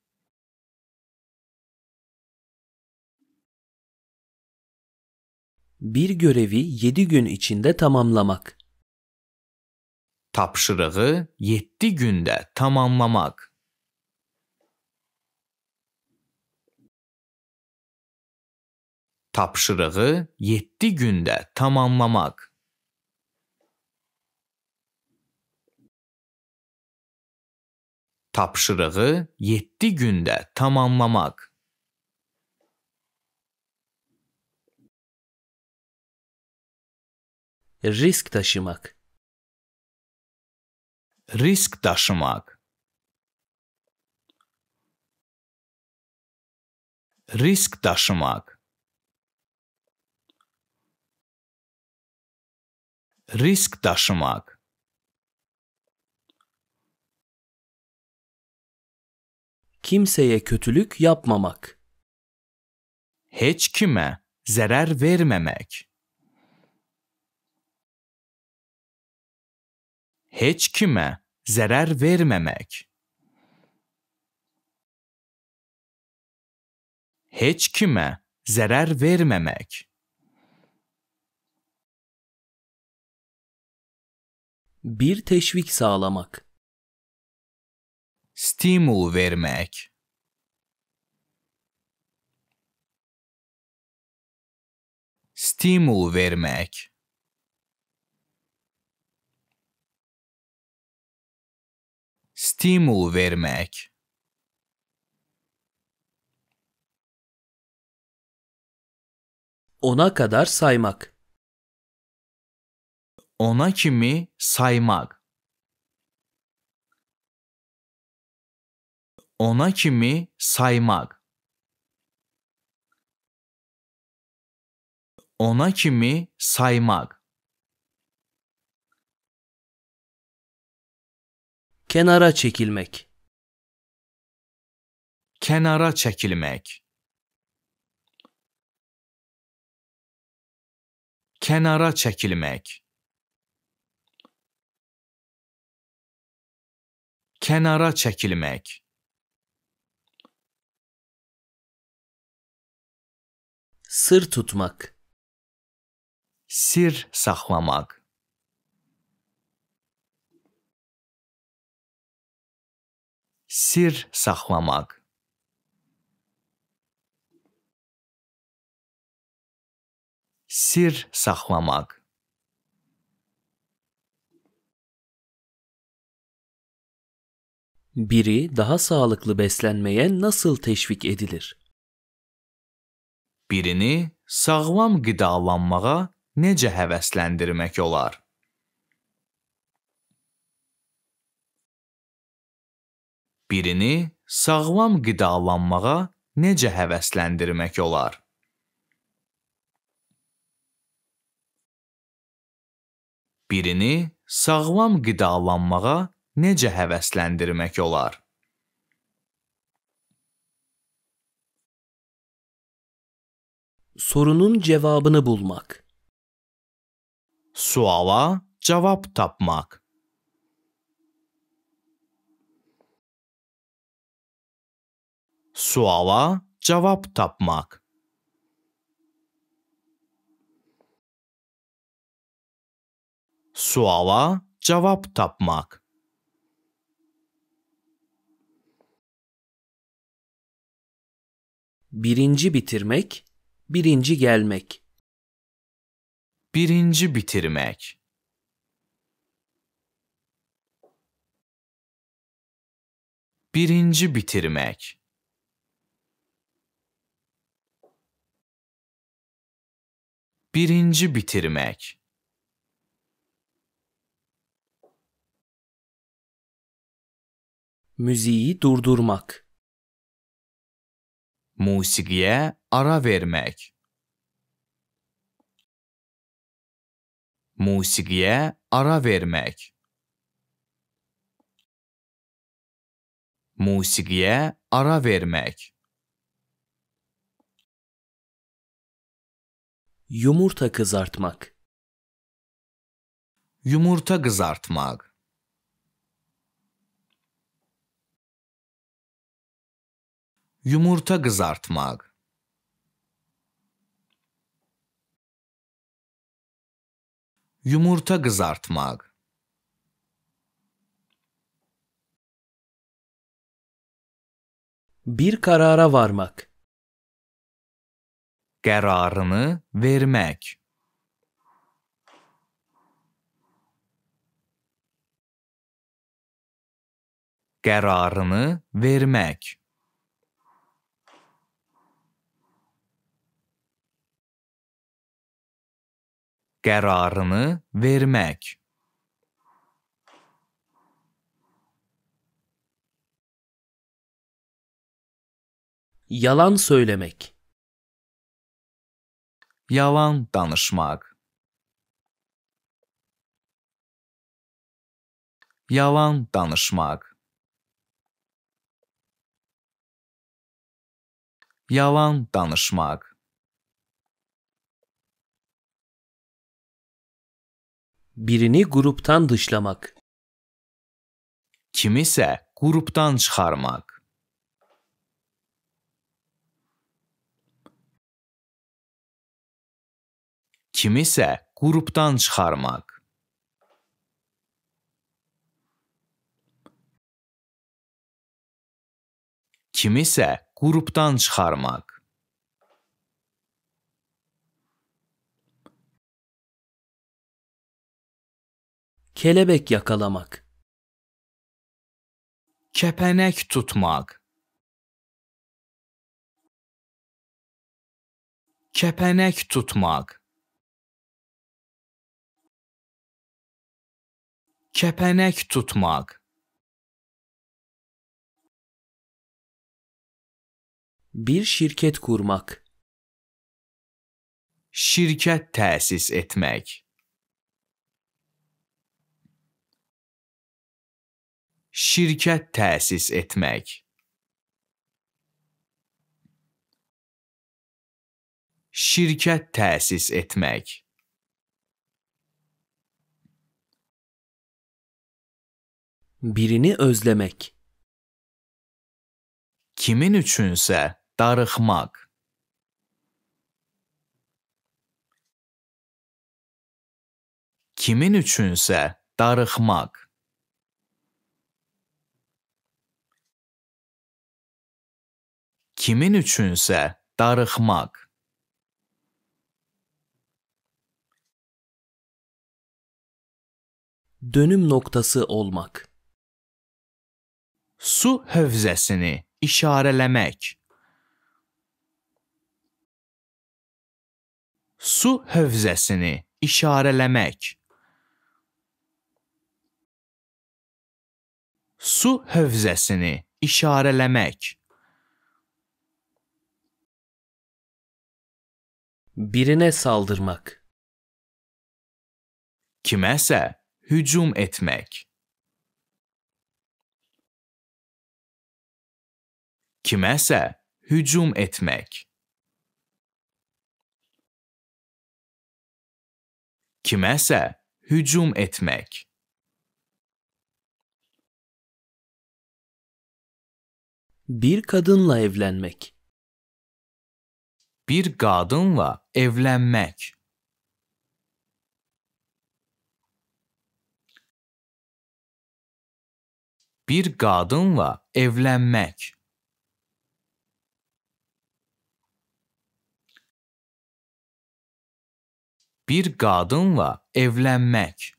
Bir görevi yedi gün içinde tamamlamak. Tapşırığı yetti günde tamamlamak. tapşırığı yetti günde tamamlamak. Tapşırığı yetti günde tamamlamak. Risk taşımak. Risk taşımak. Risk taşımak. risk taşımak. Kimseye kötülük yapmamak. Hiç kime zarar vermemek. Hiç kime zarar vermemek. Hiç kime zarar vermemek. bir teşvik sağlamak. Stimul vermek. Stimul vermek. Stimul vermek. Ona kadar saymak ona kimi saymak ona kimi saymak ona kimi saymak kenara çekilmek kenara çekilmek kenara çekilmek Kənara çəkilmək. Sır tutmak. Sir saxlamaq. Sir saxlamaq. Sir saxlamaq. Biri daha sağlıklı beslenmeye nasıl teşvik edilir? Birini sağlam qidalanmağa necə həvəsləndirmək olar? Birini sağlam qidalanmağa necə həvəsləndirmək olar? Birini sağlam qidalanmağa necə həvəsləndirmək olar? Sorunun cevabını bulmak. Suala cevap tapmak. Suala cevap tapmak. Suala cevap tapmak. Birinci bitirmek, birinci gelmek. Birinci bitirmek. Birinci bitirmek. Birinci bitirmek. Müziği durdurmak musikiye ara vermek musikiye ara vermek musikiye ara vermek yumurta kızartmak yumurta kızartmak Yumurta kızartmak. Yumurta kızartmak. Bir karara varmak. Kararını vermek. Kararını vermek. kararını vermek. Yalan söylemek. Yalan danışmak. Yalan danışmak. Yalan danışmak. birini gruptan dışlamak. Kimisi gruptan çıkarmak. Kimisi gruptan çıkarmak. Kimisi gruptan çıkarmak. kelebek yakalamak, kepenek tutmak, kepenek tutmak, kepenek tutmak. bir şirket kurmak, şirket tesis etmek, şirkət təsis etmək. Şirkət təsis etmək. birini özlemek. Kimin üçünsə darıxmaq. Kimin üçünsə darıxmaq. kimin üçünsə darıxmaq. Dönüm noktası olmak. Su hövzəsini işarələmək. Su hövzəsini işarələmək. Su hövzəsini işarələmək. birine saldırmak. Kimese hücum etmek. Kimese hücum etmek. Kimese hücum etmek. Bir kadınla evlenmek bir kadınla evlenmek. Bir kadınla evlenmek. Bir kadınla evlenmek.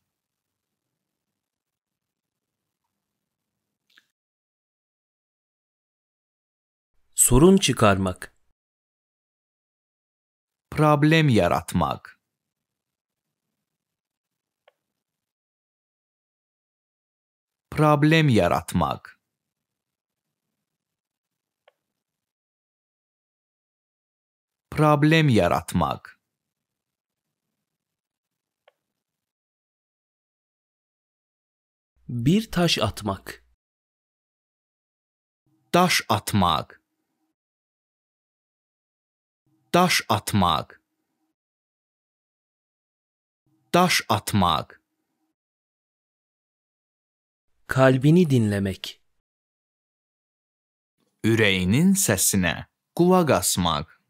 Sorun çıkarmak problem yaratmak. Problem yaratmak. Problem yaratmak. Bir taş atmak. Taş atmak. Taş atmak. Taş atmak. Kalbini dinlemek. üreyinin sesine kulak asmak.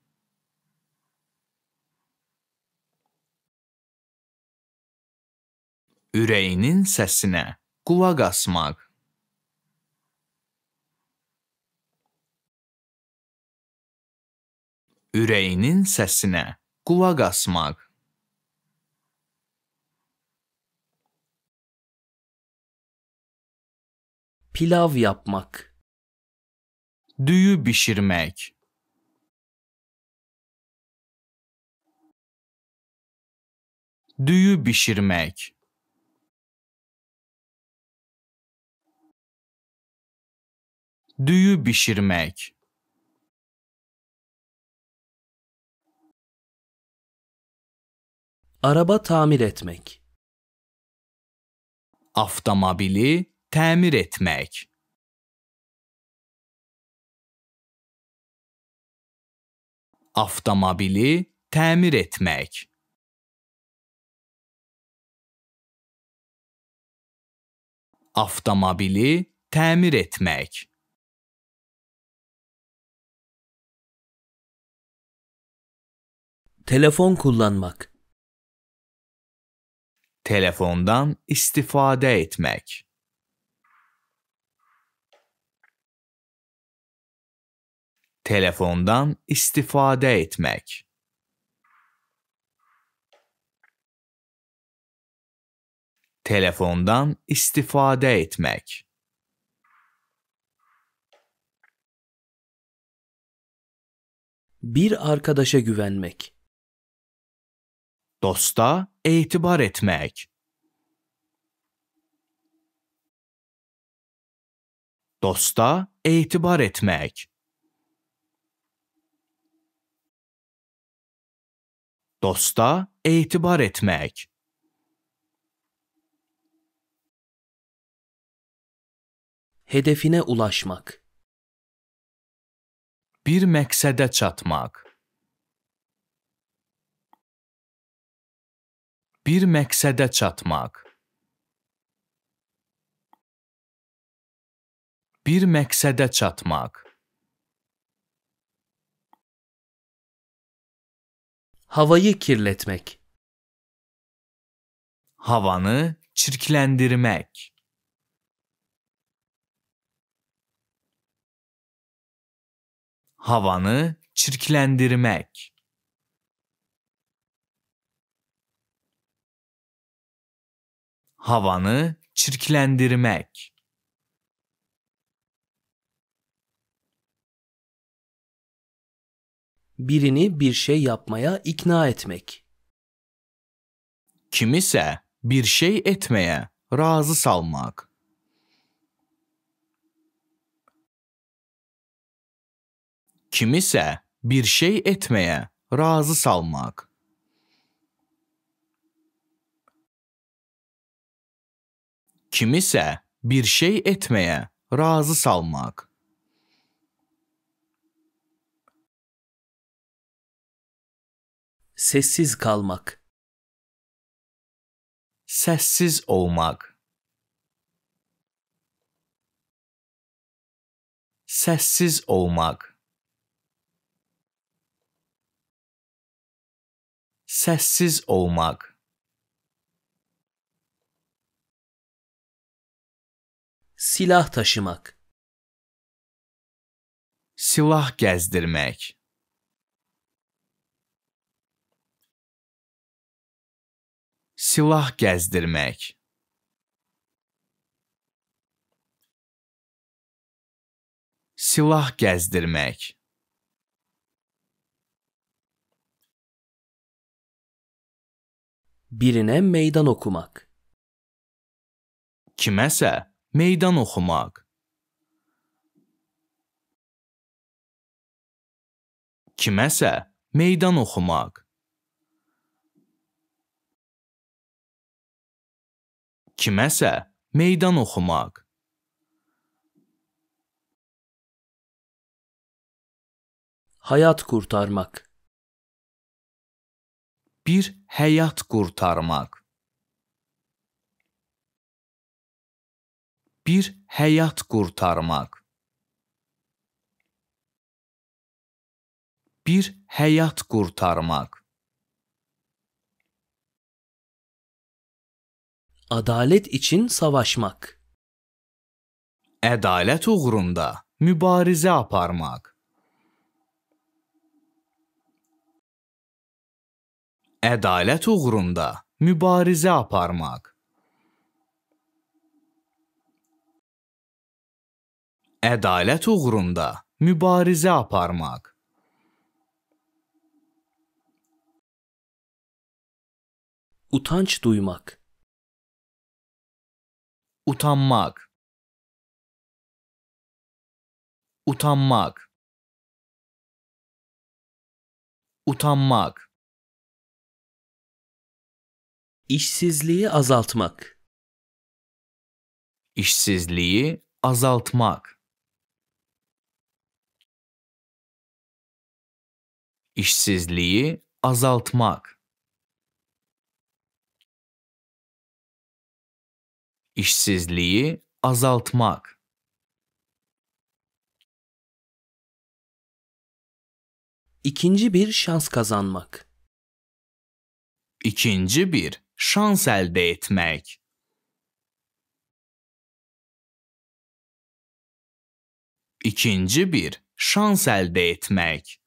üreyinin sesine kulak asmak. ürəyinin səsinə qulaq asmaq. Pilav yapmak. Düyü bişirmək. Düyü bişirmək. Düyü bişirmək. Araba tamir etmek. Avtomobili tamir etmek. Avtomobili tamir etmek. Avtomobili tamir etmek. Telefon kullanmak telefondan istifade etmek. Telefondan istifade etmek. Telefondan istifade etmek. Bir arkadaşa güvenmek. Dosta etibar etmek. Dosta etibar etmek. Dosta etibar etmek. Hedefine ulaşmak. Bir məqsədə çatmaq. bir meksede çatmak, Bir meksede çatmak, Havayı kirletmek. Havanı çirklendirmek. Havanı çirklendirmek. havanı çirklendirmek. Birini bir şey yapmaya ikna etmek. Kimisi bir şey etmeye razı salmak. Kimisi bir şey etmeye razı salmak. kimisə bir şey etməyə razı salmaq. Sessiz kalmak. Sessiz olmak. Sessiz olmak. Sessiz olmak. silah taşımak. Silah gezdirmek. Silah gezdirmek. Silah gezdirmek. Birine meydan okumak. Kimese. meydan oxumaq. Kiməsə meydan oxumaq. Kiməsə meydan oxumaq. Həyat qurtarmaq. Bir həyat qurtarmaq. bir həyat qurtarmaq. Bir həyat qurtarmaq. Adalet için savaşmak. Ədalət uğrunda mübarizə aparmaq. Ədalət uğrunda mübarizə aparmaq. ədalət uğrunda mübarizə aparmaq. Utanç duymak. Utanmak. Utanmak. Utanmak. İşsizliği azaltmak. İşsizliği azaltmak. işsizliği azaltmak işsizliği azaltmak ikinci bir şans kazanmak ikinci bir şans elde etmek ikinci bir şans elde etmek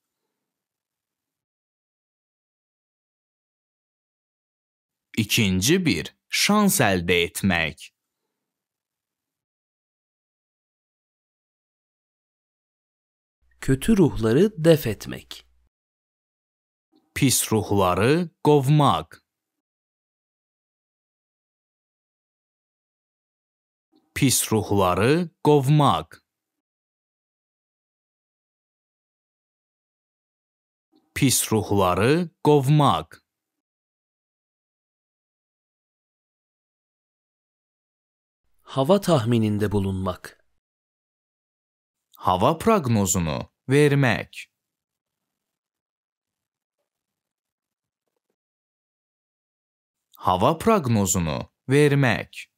İkinci bir, şans elde etmek. Kötü ruhları def etmek. Pis ruhları kovmak, Pis ruhları kovmak, Pis ruhları kovmak. hava tahmininde bulunmak. Hava prognozunu vermek. Hava prognozunu vermek.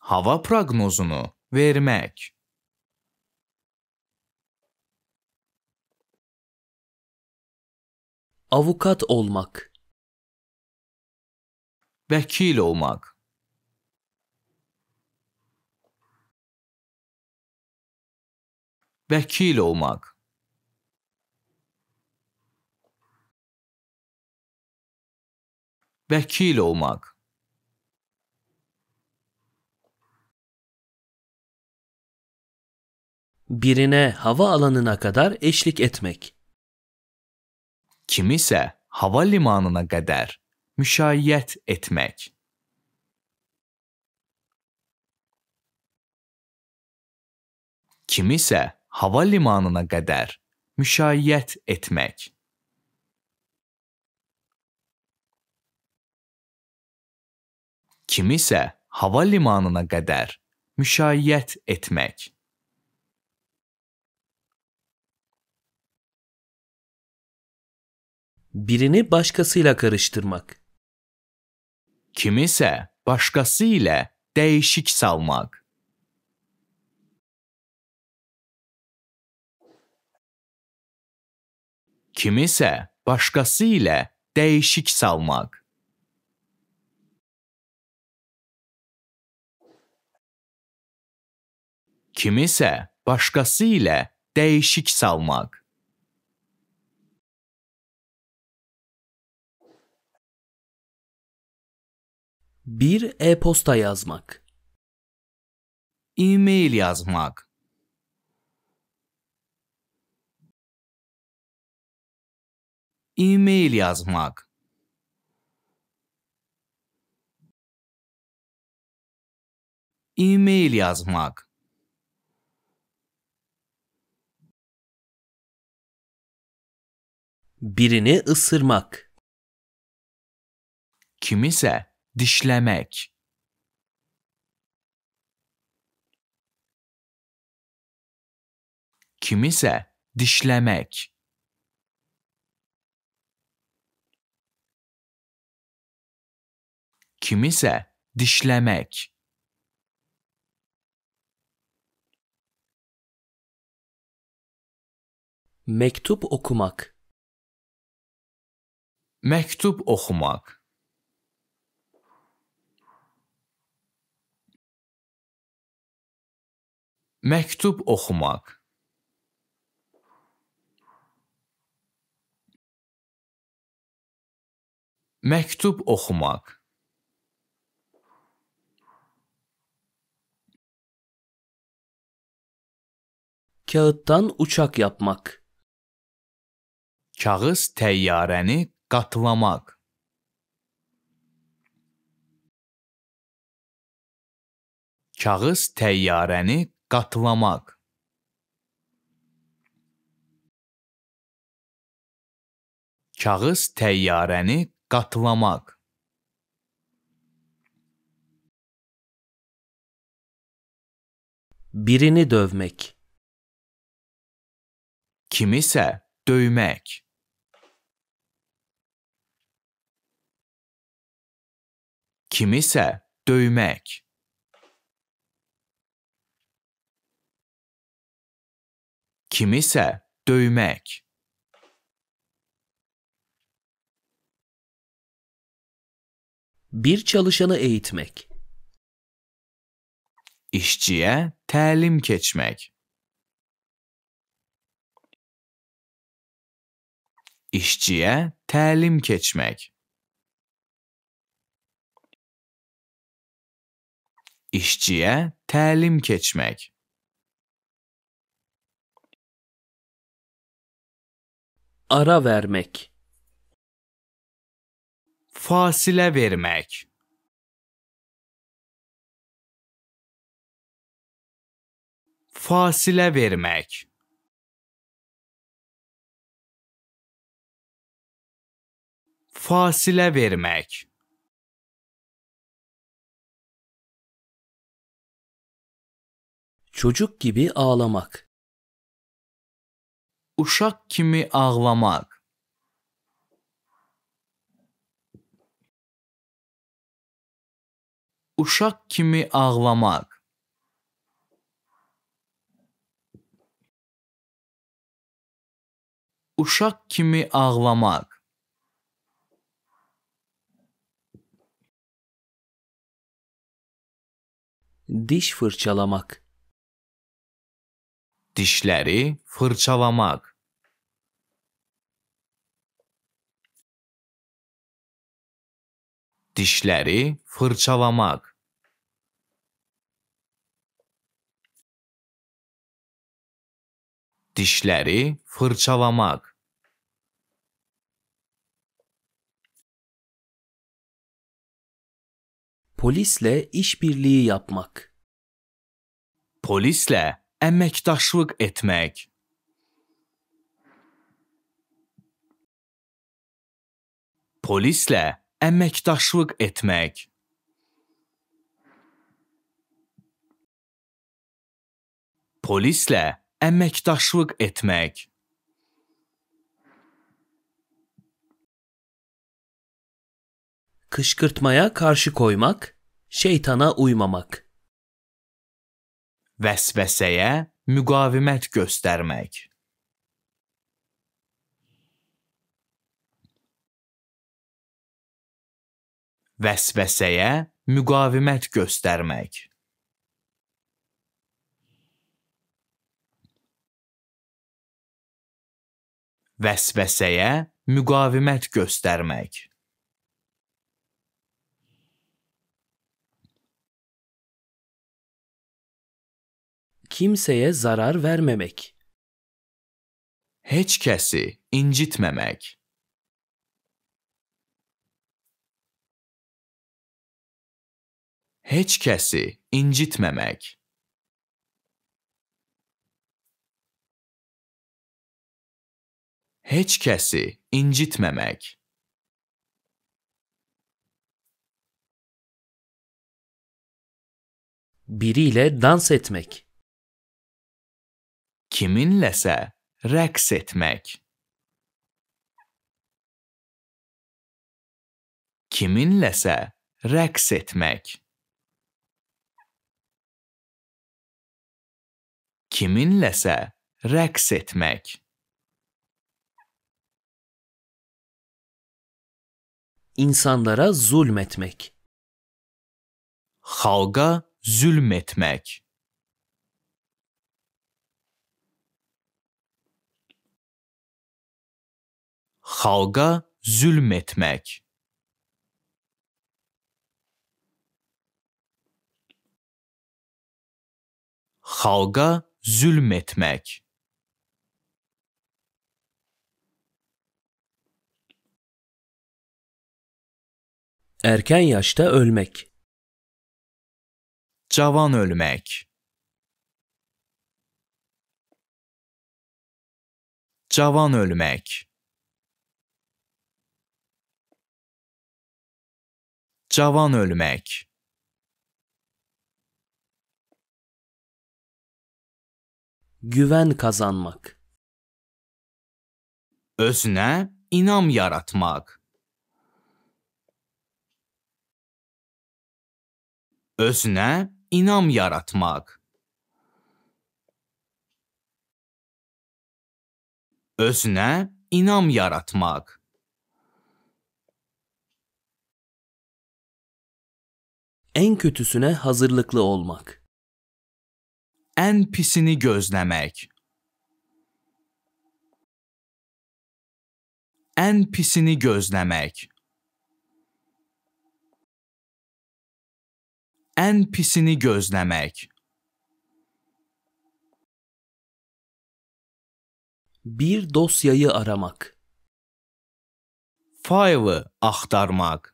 Hava prognozunu vermek. Avukat olmak vekil olmak. Vekil olmak. Vekil olmak. Birine hava alanına kadar eşlik etmek. Kimse havalimanına kadar müşayyet etmek. Kimisi havalimanına kadar müşayyet etmek. Kimisi havalimanına kadar müşayyet etmek. Birini başkasıyla karıştırmak kimisə başqası ilə dəyişik salmaq. Kimisə başqası ilə dəyişik salmaq. Kimisə başqası ilə dəyişik salmaq. Bir e-posta yazmak. E-mail yazmak. E-mail yazmak. E-mail yazmak. Birini ısırmak. Kimse dişlemek kimse dişlemek kimse dişlemek mektup okumak mektup okumak Mektup okumak. Mektup okumak. Kağıttan uçak yapmak. Kağız teyyareni katlamak. Kağız teyyareni Katlamaq. Kağız təyyarəni qatlamaq. birini dövmek. Kimisə döymək. Kimisə döymək. kimse dövmek. Bir çalışanı eğitmek. İşçiye talim keçmek. İşçiye talim keçmek. İşçiye talim keçmek. ara vermek fasile vermek fasile vermek fasile vermek çocuk gibi ağlamak uşaq kimi ağlamaq. Uşaq kimi ağlamaq. Uşaq kimi ağlamaq. Diş fırçalamak dişleri fırçalamak dişleri fırçalamak dişleri fırçalamak polisle işbirliği yapmak polisle əməkdaşlıq etmək. Polislə əməkdaşlıq etmək. Polislə əməkdaşlıq etmək. Kışkırtmaya karşı koymak, şeytana uymamak. vəsvəsəyə müqavimət göstərmək. Vəsvəsəyə müqavimət göstərmək. Vəsvəsəyə müqavimət göstərmək. kimseye zarar vermemek. Hiç kesi incitmemek. Hiç kesi incitmemek. Hiç kesi incitmemek. Biriyle dans etmek kiminlese reks etmek. Kiminlese reks etmek. Kiminlese reks etmek. İnsanlara zulmetmek. Halga zulmetmek. halga zulmetmek. Halga zulmetmek. Erken yaşta ölmek. Cavan ölmek. Cavan ölmek. Cavan ölmek Güven kazanmak Özne inam yaratmak Özne inam yaratmak Özne inam yaratmak. en kötüsüne hazırlıklı olmak. En pisini gözlemek. En pisini gözlemek. En pisini gözlemek. Bir dosyayı aramak. File'ı aktarmak.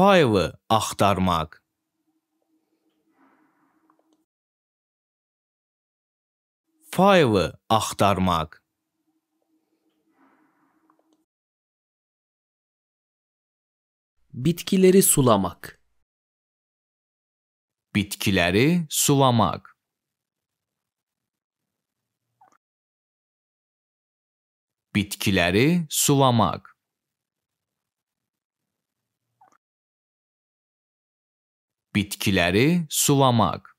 faili axtarmaq. Faili axtarmaq. Bitkileri sulamak. Bitkileri sulamak. Bitkileri sulamak. Bitkileri sulamak.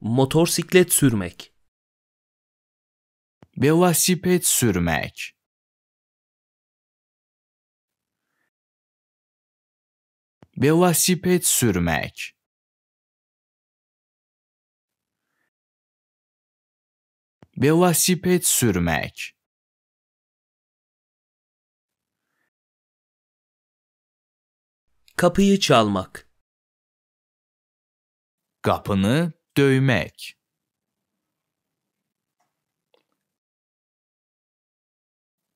Motorsiklet sürmek. Velosiped sürmek. Velosiped sürmek. velosiped sürmek Kapıyı çalmak. Kapını dövmek.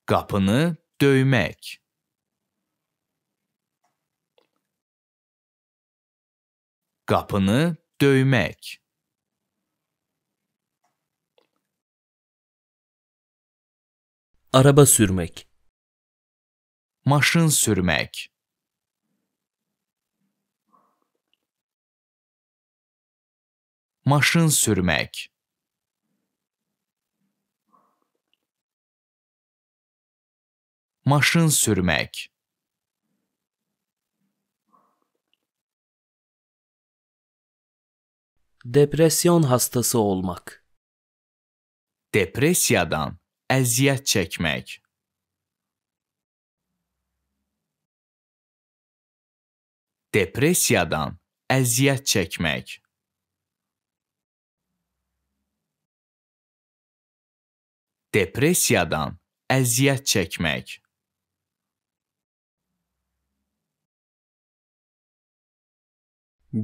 Kapını dövmek. Kapını dövmek. Araba sürmek. Maşın sürmek. maşın sürmek. Maşın sürmek. Depresyon hastası olmak. Depresyadan əziyyət çəkmək. depresyadan əziyyət çəkmək. depressiyadan əziyyət çəkmək.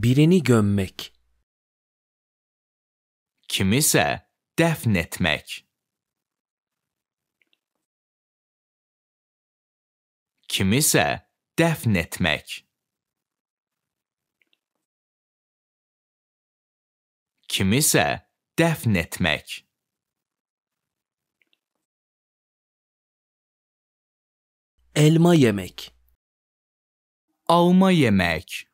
Birini gömmek. Kimisə dəfn etmək. Kimisə dəfn etmək. Kimisə dəfn etmək. Elma yemek. Alma yemek.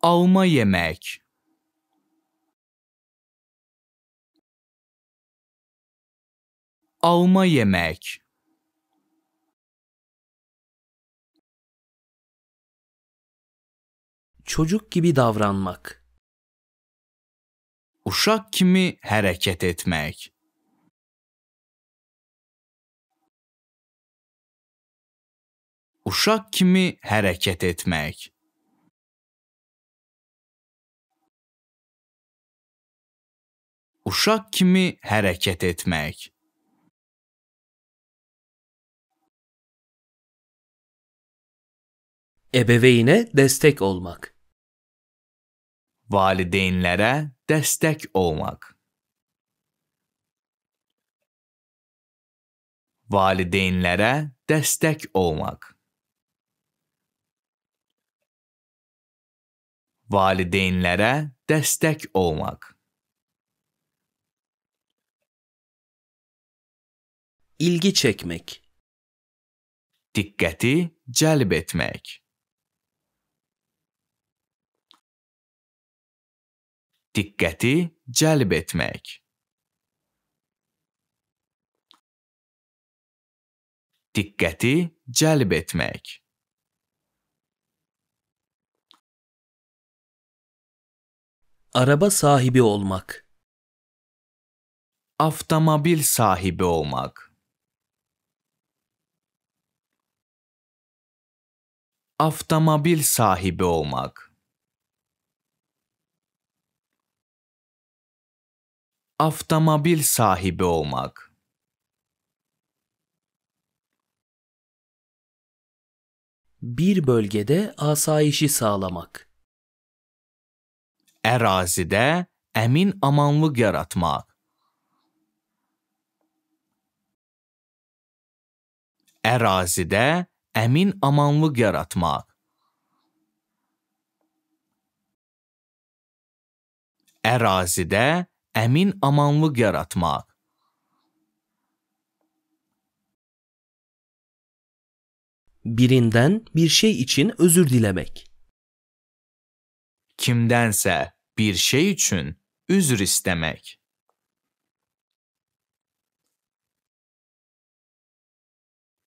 Alma yemek. Alma yemek. Çocuk gibi davranmak. Uşak kimi hareket etmek. uşaq kimi hərəkət etmək. Uşaq kimi hərəkət etmək. Ebeveyne destek olmak. Valideynlərə dəstək olmaq. Valideynlərə dəstək olmaq. valideynlərə dəstək olmaq. İlgi çəkmək. Diqqəti cəlb etmək. Diqqəti cəlb etmək. Diqqəti cəlb etmək. Araba sahibi olmak. Avtomobil sahibi olmak. Avtomobil sahibi olmak. Avtomobil sahibi olmak. Bir bölgede asayişi sağlamak ərazidə əmin amanlıq yaratmaq. Ərazidə əmin amanlıq yaratmaq. Ərazidə əmin amanlıq yaratmaq. Birinden bir şey için özür dilemek kimdense bir şey için üzür istemek.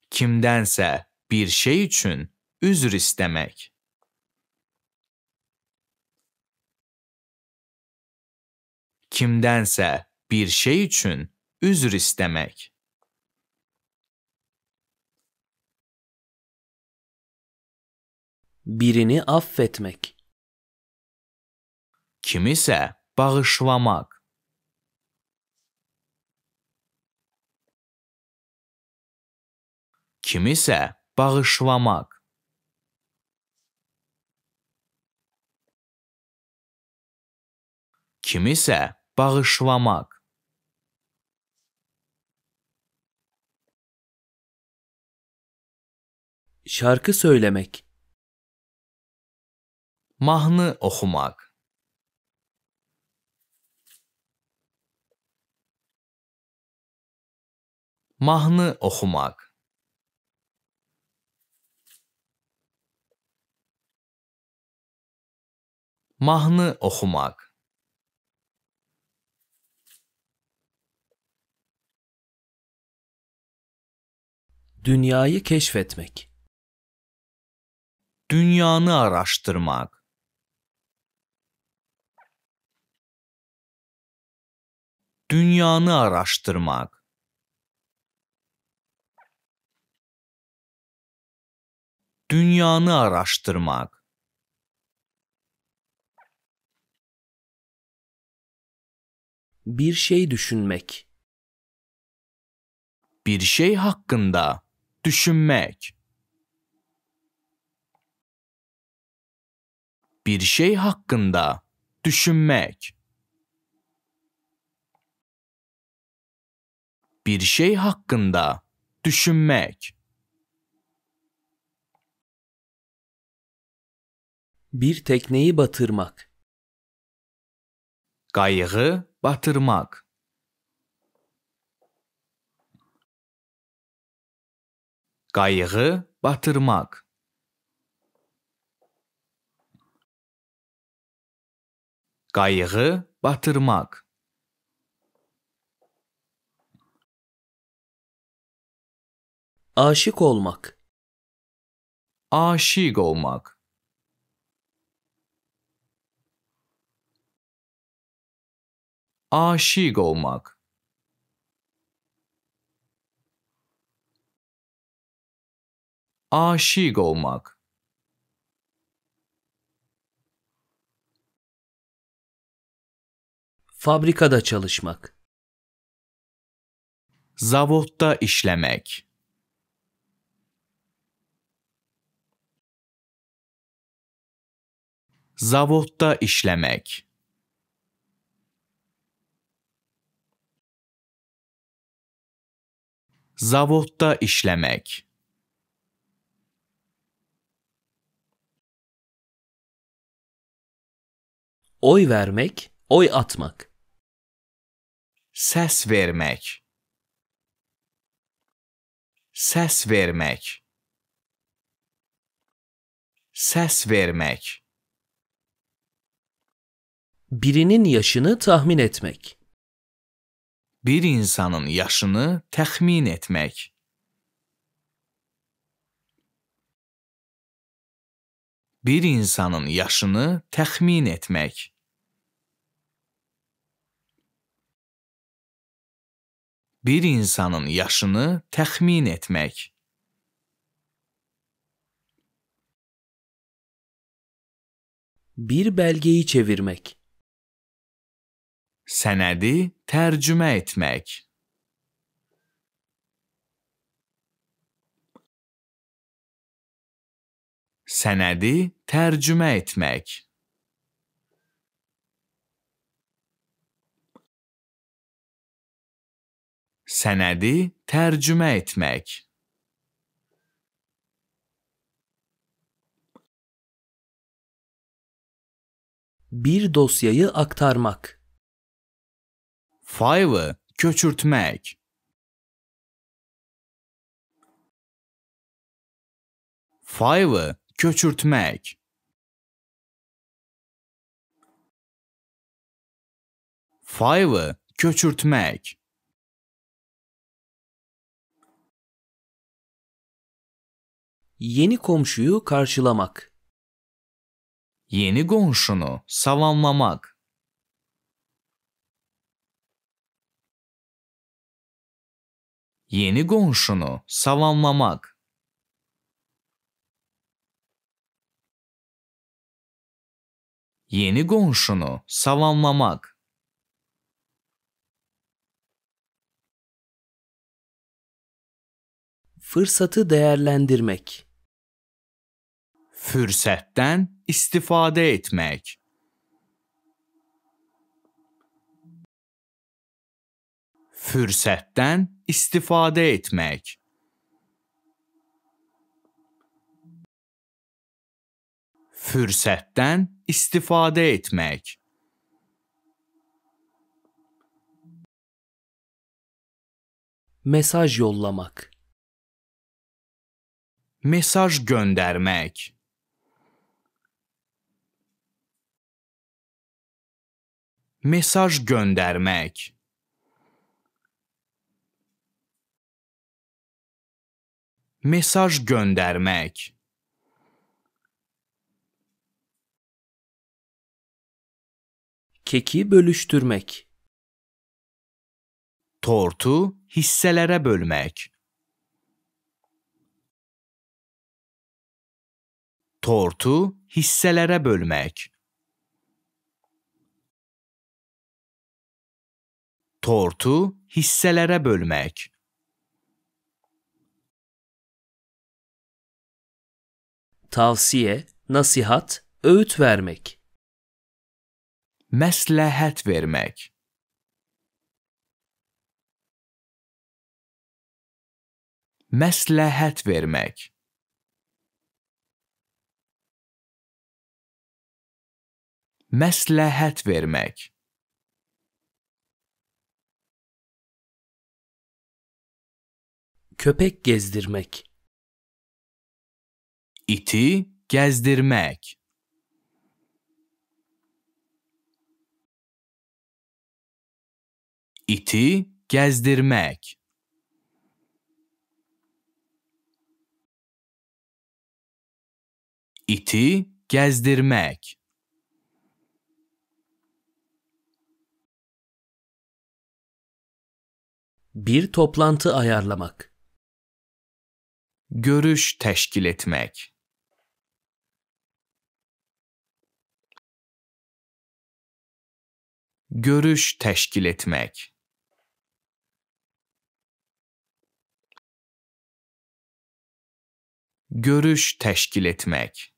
Kimdense bir şey için üzür istemek. Kimdense bir şey için üzür istemek. Birini affetmek. kimisə bağışlamaq. Kimisə bağışlamaq. Kimisə bağışlamaq. Şarkı söylemek. Mahnı oxumaq. mahnı okumak. Mahnı okumak. Dünyayı keşfetmek. Dünyanı araştırmak. Dünyanı araştırmak. dünyanı araştırmak. Bir şey düşünmek. Bir şey hakkında düşünmek. Bir şey hakkında düşünmek. Bir şey hakkında düşünmek. Bir tekneyi batırmak. Kayığı batırmak. Kayığı batırmak. Kayığı batırmak. Aşık olmak. Aşık olmak. aşık olmak. Aşık olmak. Fabrikada çalışmak. Zavotta işlemek. Zavotta işlemek. Zavutta işlemek. Oy vermek, oy atmak. Ses vermek. Ses vermek. Ses vermek. Birinin yaşını tahmin etmek. bir insanın yaşını təxmin etmək. Bir insanın yaşını təxmin etmək. Bir insanın yaşını təxmin etmək. Bir belgeyi çevirmek. Sənədi tercüme etmek senedi tercüme etmek senedi tercüme etmek bir dosyayı aktarmak Five'ı köçürtmek. Five'ı köçürtmek. Five'ı köçürtmek. Yeni komşuyu karşılamak. Yeni komşunu salamlamak. yeni komşunu salamlamak. Yeni komşunu salamlamak. Fırsatı değerlendirmek. Fürsətdən istifadə etmək. Fürsətdən istifade etmek. Fürsətdən istifade etmek. Mesaj yollamak. Mesaj göndermek. Mesaj göndermek. mesaj göndermek keki bölüştürmek tortu hisselere bölmek tortu hisselere bölmek tortu hisselere bölmek tavsiye, nasihat, öğüt vermek. Meslehet vermek. Meslehet vermek. Meslehet vermek. Köpek gezdirmek. İti gezdirmek. İti gezdirmek. İti gezdirmek. Bir toplantı ayarlamak. Görüş teşkil etmek. görüş teşkil etmek. Görüş teşkil etmek.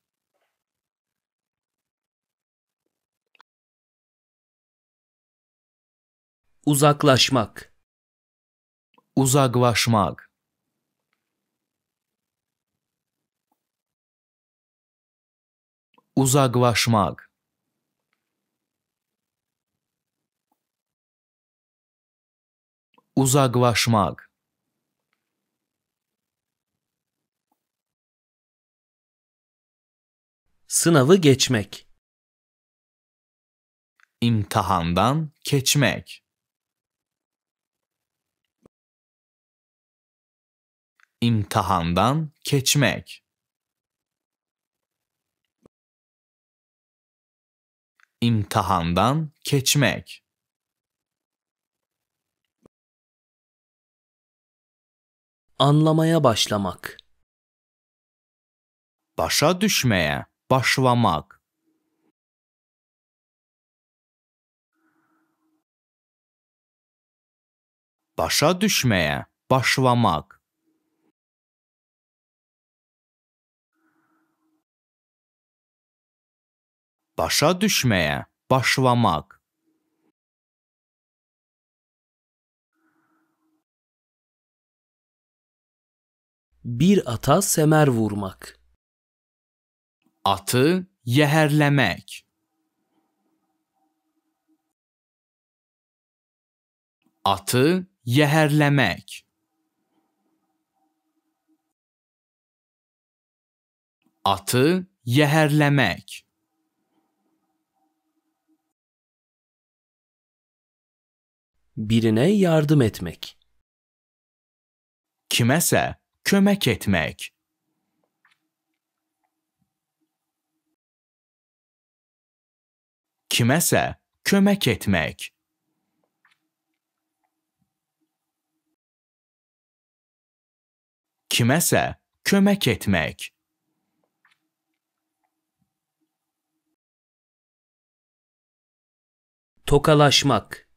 Uzaklaşmak. Uzaklaşmak. Uzaklaşmak. Uzaklaşmak Sınavı geçmek imtihandan geçmek. İmtihandan geçmek. İmtihandan geçmek. anlamaya başlamak. Başa düşmeye başlamak. Başa düşmeye başlamak. Başa düşmeye başlamak. bir ata semer vurmak. Atı yeherlemek. Atı yeherlemek. Atı yeherlemek. Birine yardım etmek. Kimese? kömek etmek. Kimese kömek etmek. Kimese kömek etmek. Tokalaşmak.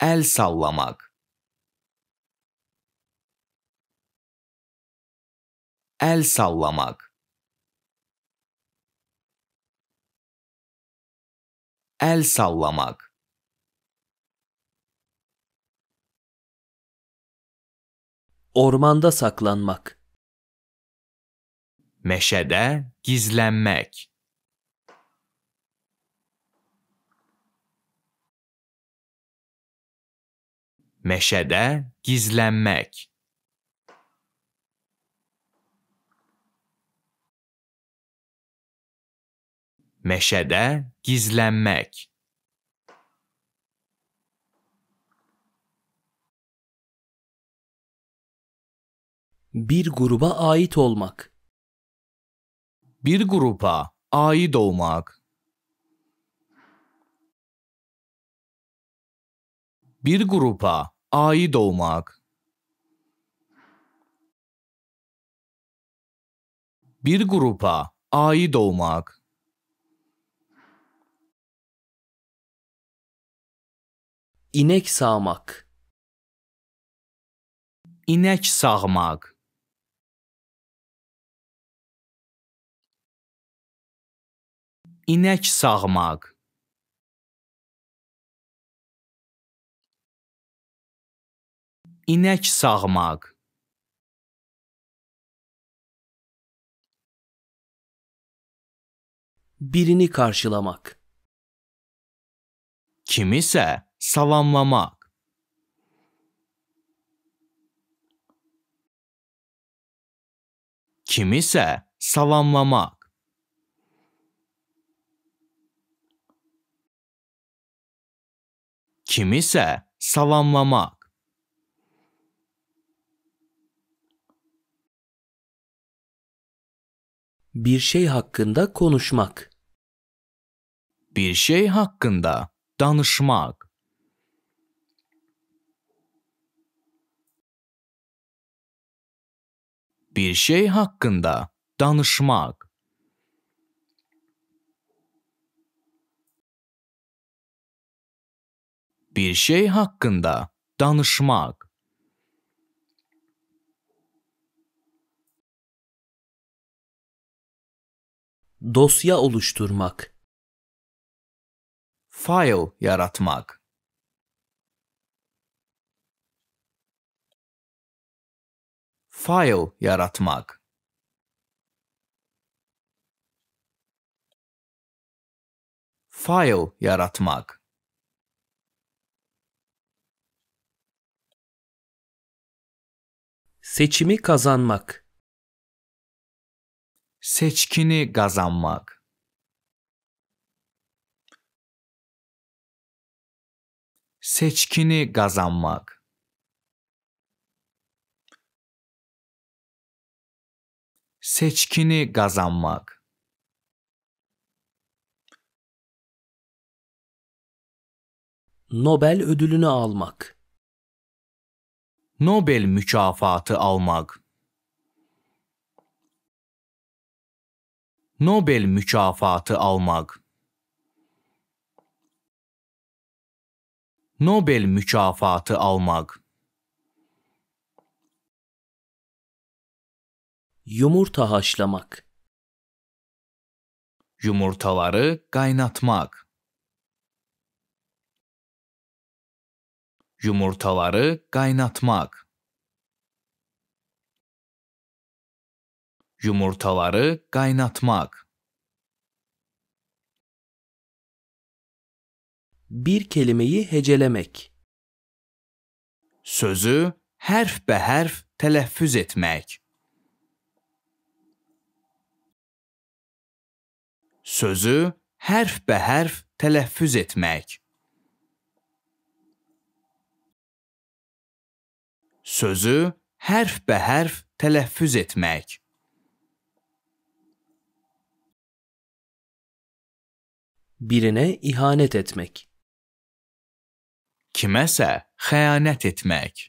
El sallamak. el sallamak el sallamak ormanda saklanmak meşede gizlenmek meşede gizlenmek Meşede gizlenmek. Bir gruba ait olmak. Bir gruba ait olmak. Bir gruba ait olmak. Bir gruba ait olmak. İnek sağmak. İnek sağmak. İnek sağmak. İnek sağmak. birini karşılamak. Kimse savanlamak. Kimisi savanlamak. kimisi salamlamak. Bir şey hakkında konuşmak. Bir şey hakkında danışmak. bir şey hakkında danışmak. Bir şey hakkında danışmak. Dosya oluşturmak. File yaratmak. file yaratmak. File yaratmak. Seçimi kazanmak. Seçkini kazanmak. Seçkini kazanmak. seçkini kazanmak. Nobel ödülünü almak. Nobel mükafatı almak. Nobel mükafatı almak. Nobel mükafatı almak. Yumurta haşlamak. Yumurtaları kaynatmak. Yumurtaları kaynatmak. Yumurtaları kaynatmak. Bir kelimeyi hecelemek. Sözü harf be harf tələffüz etmek. sözü hərf bə hərf tələffüz etmək. Sözü hərf bə hərf tələffüz etmək. Birine ihanet etmek. Kiməsə xəyanət etmək.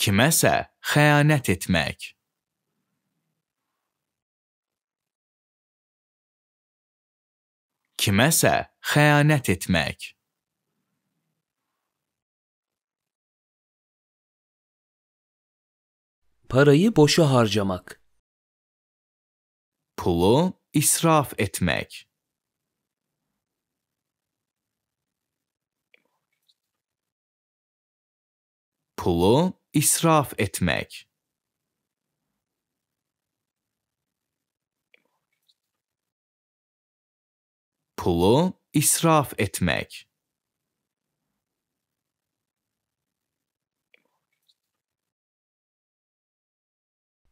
kimese hıyanet etmek. Kimese hıyanet etmek. Parayı boşa harcamak. Pulu israf etmek. pulu israf etmək. Pulu israf etmək.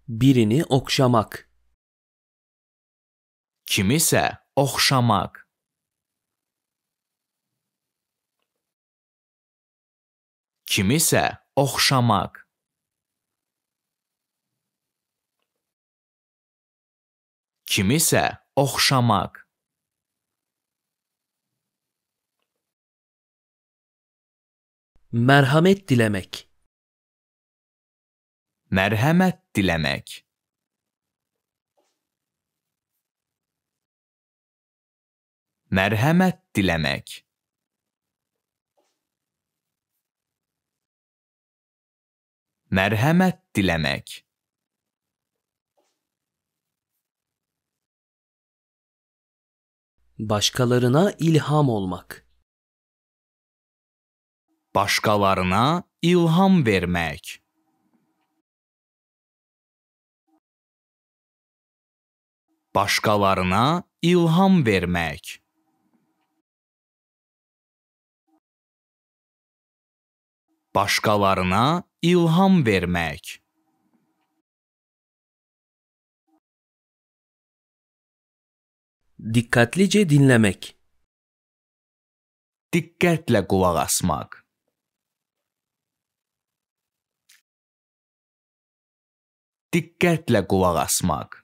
birini oxşamaq. Kimisə oxşamaq. Kimisə oxşamaq. Kimisə oxşamaq. Mərhəmət diləmək. Mərhəmət diləmək. Mərhəmət diləmək. merhamet dilemek. Başkalarına ilham olmak. Başkalarına ilham vermek. Başkalarına ilham vermek. Başkalarına İlham vermək Dikkatlice dinlemek. Dikkatle kulak asmak. Dikkatle kulak asmak.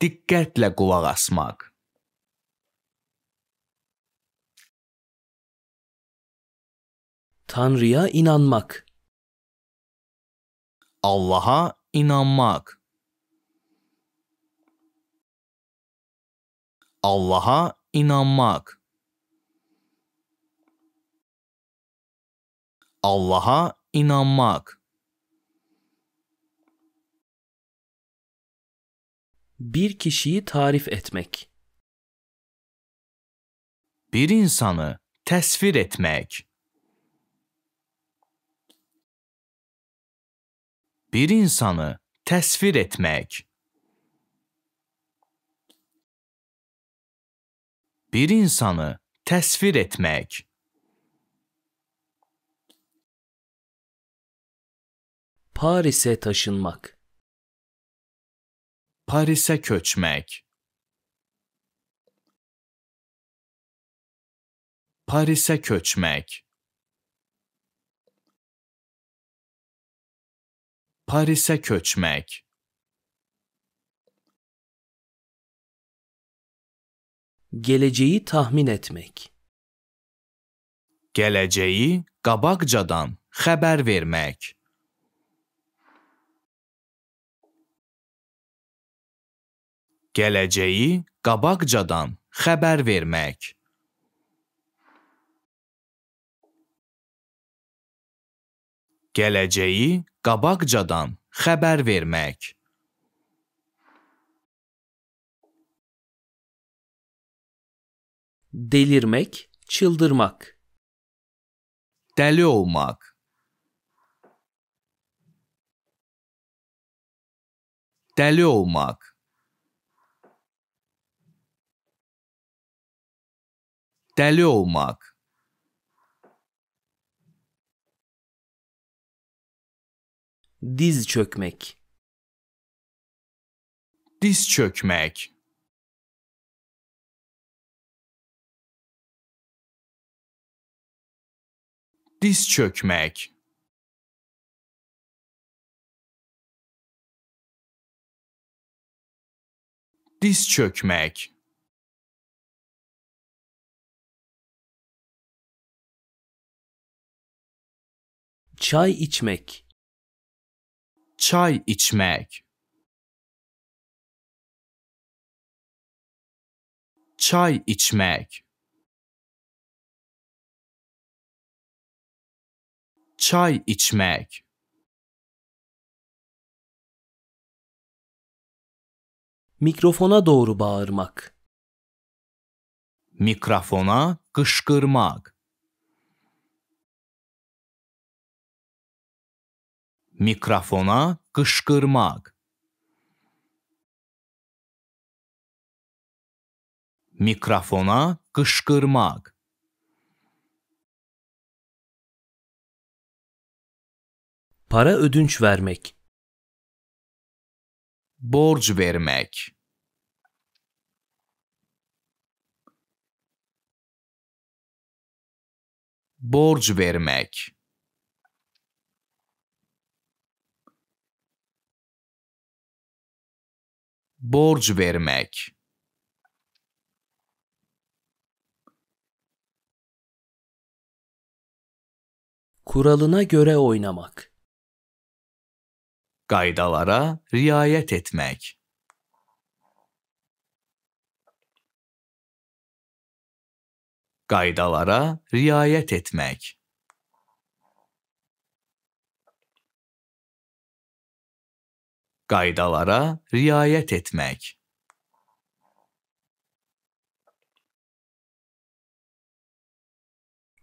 Dikkatle kulak asmak. Tanrı'ya inanmak. Allah'a inanmak. Allah'a inanmak. Allah'a inanmak. Bir kişiyi tarif etmek. Bir insanı tasvir etmek. bir insanı təsvir etmək. Bir insanı təsvir etmək. Paris'e taşınmak. Paris'e köçmek. Paris'e köçmek. Paris'e köçmek Geleceği tahmin etmek Geleceği qabaqcadan xəbər vermek Geleceği qabaqcadan xəbər vermek Geleceği qabaqcadan xəbər vermək. delirmek, çıldırmak. Deli olmak. Deli olmak. Deli olmak. diz çökmek diz çökmek diz çökmek diz çökmek çay içmek çay içmek çay içmek çay içmek mikrofona doğru bağırmak mikrofona kışkırmak mikrofona kışkırmak mikrofona kışkırmak para ödünç vermek borç vermek borç vermek borç vermek. Kuralına göre oynamak. Kaydalara riayet etmek. Kaydalara riayet etmek. Gaydalara riayet etmek.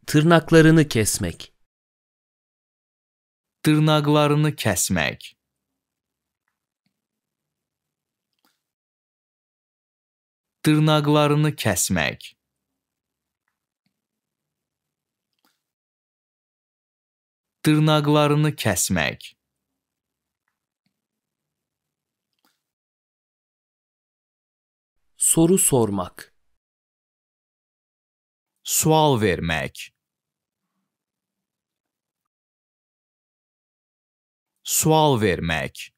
Tırnaklarını kesmek. Tırnaklarını kesmek. Tırnaklarını kesmek. Tırnaklarını kesmek. soru sormak. Sual vermek. Sual vermek.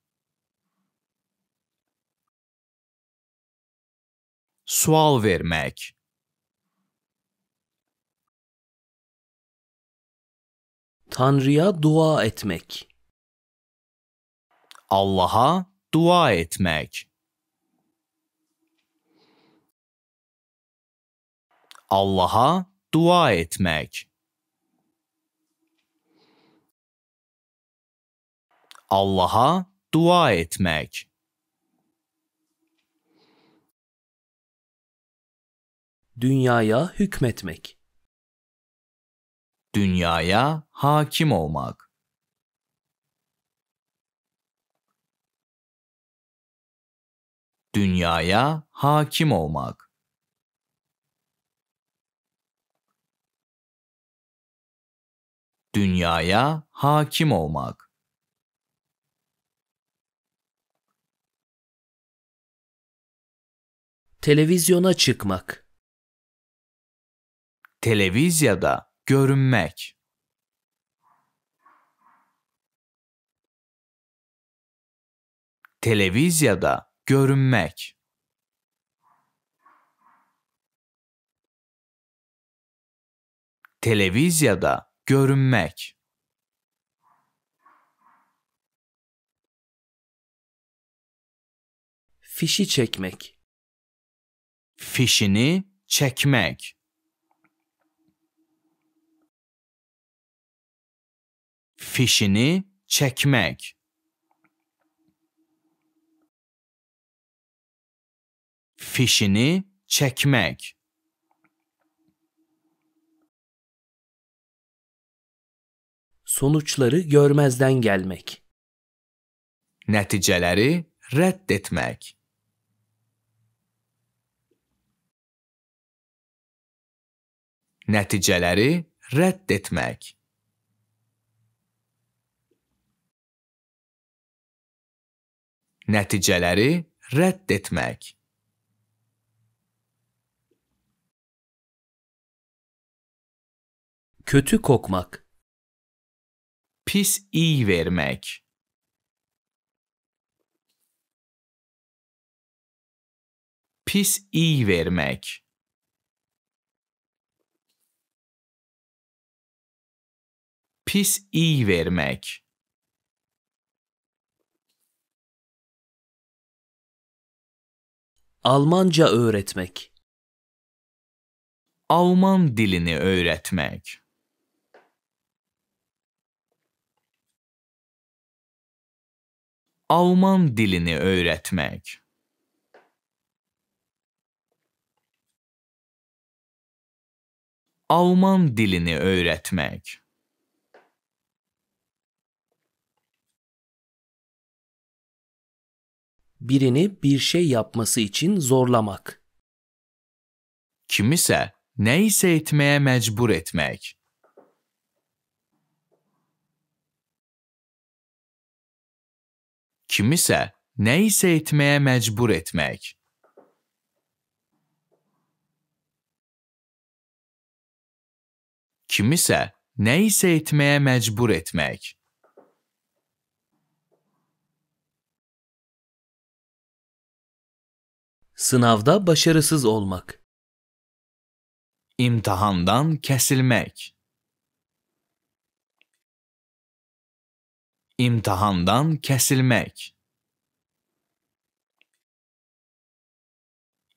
Sual vermek. Tanrı'ya dua etmek. Allah'a dua etmek. Allah'a dua etmek. Allah'a dua etmek. Dünyaya hükmetmek. Dünyaya hakim olmak. Dünyaya hakim olmak. dünyaya hakim olmak. Televizyona çıkmak. Televizyada görünmek. Televizyada görünmek. Televizyada görünmek. Fişi çekmek. Fişini çekmek. Fişini çekmek. Fişini çekmek. sonuçları görmezden gelmek. Neticeleri reddetmek. Neticeleri reddetmek. Neticeleri reddetmek. Kötü kokmak pis iyi vermek. Pis iyi vermek. Pis iyi vermek. Almanca öğretmek. Alman dilini öğretmek. Alman dilini öğretmek. Alman dilini öğretmek. Birini bir şey yapması için zorlamak. Kimisi neyse etmeye mecbur etmek. kimisi neyse etmeye mecbur etmek. Kimisi neyse etmeye mecbur etmek. Sınavda başarısız olmak. İmtihandan kesilmek. imtihandan kesilmek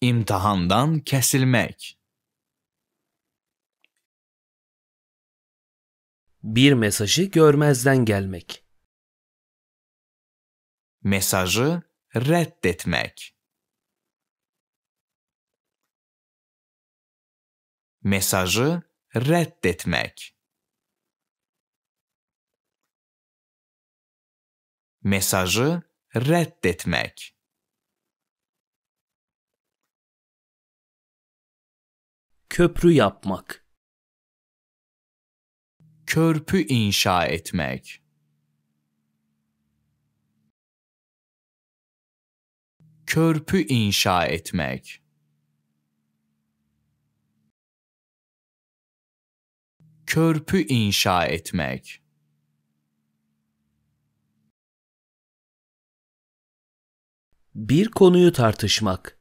imtihandan kesilmek bir mesajı görmezden gelmek mesajı reddetmek mesajı reddetmek mesajı reddetmek. Köprü yapmak. Körpü inşa etmek. Körpü inşa etmek. Körpü inşa etmek. bir konuyu tartışmak.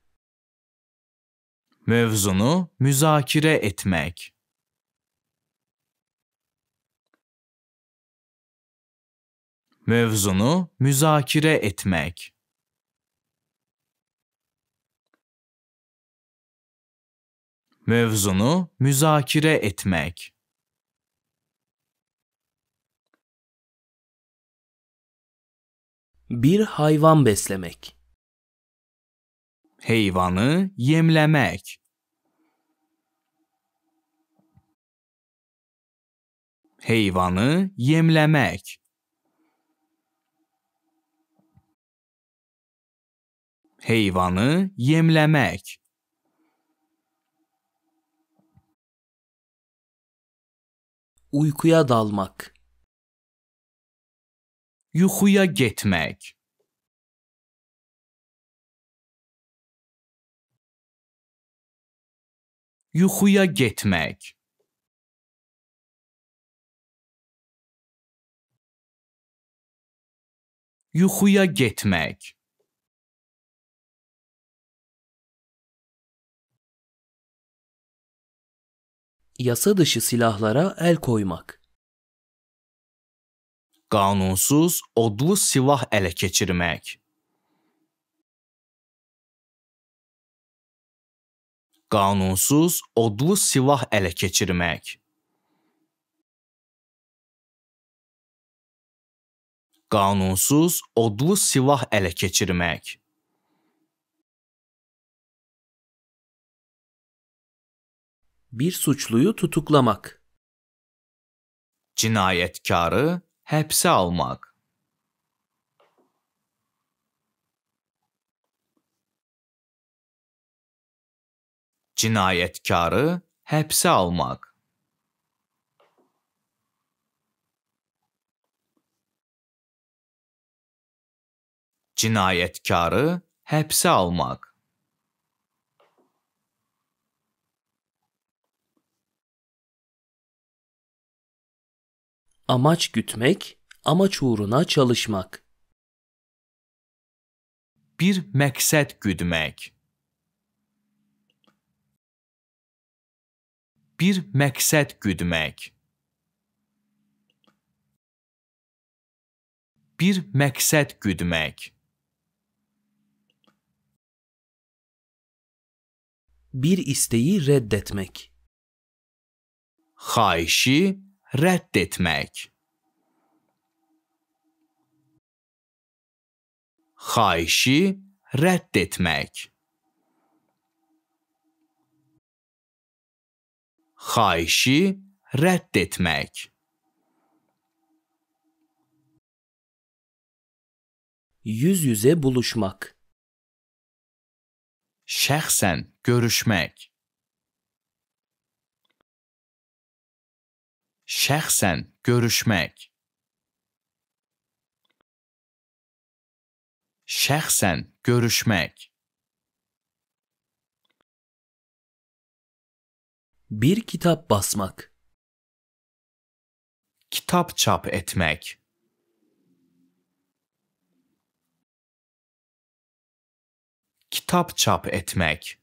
Mevzunu müzakere etmek. Mevzunu müzakere etmek. Mevzunu müzakere etmek. Bir hayvan beslemek heyvanı yemləmək. Heyvanı yemləmək. Heyvanı yemləmək. Uykuya dalmak. Yuxuya getmək. yuxuya getmək. Yuxuya getmək. Yasa dışı silahlara el koymak. Qanunsuz odlu silah ələ keçirmək. qanunsuz odlu silah ələ keçirmək. Qanunsuz odlu silah ələ keçirmək. Bir suçluyu tutuklamak. Cinayetkarı hapse almak. Cinayetkarı hepse almak. Cinayetkarı hepse almak. Amaç gütmek, amaç uğruna çalışmak. Bir məqsəd güdmək. bir məqsəd güdmək. Bir məqsəd güdmək. Bir isteği reddetmek. Xahişi reddetmek. Xahişi reddetmek. Haişi reddetmek. Yüz yüze buluşmak. Şahsen görüşmek. Şahsen görüşmek. Şahsen görüşmek. Bir kitap basmak. Kitap çap etmek. Kitap çap etmek.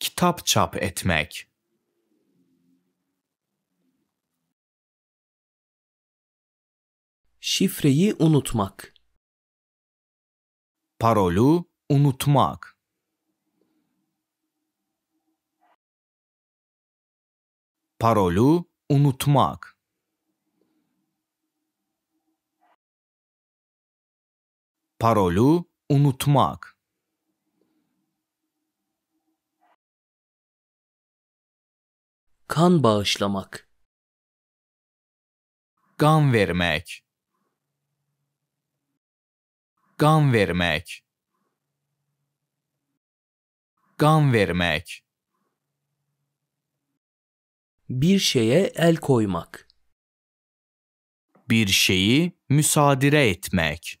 Kitap çap etmek. Şifreyi unutmak. Parolu unutmak. Parolu unutmak. Parolu unutmak. Kan bağışlamak. Kan vermek. Kan vermek. Gan vermek. Bir şeye el koymak. Bir şeyi müsaadire etmek.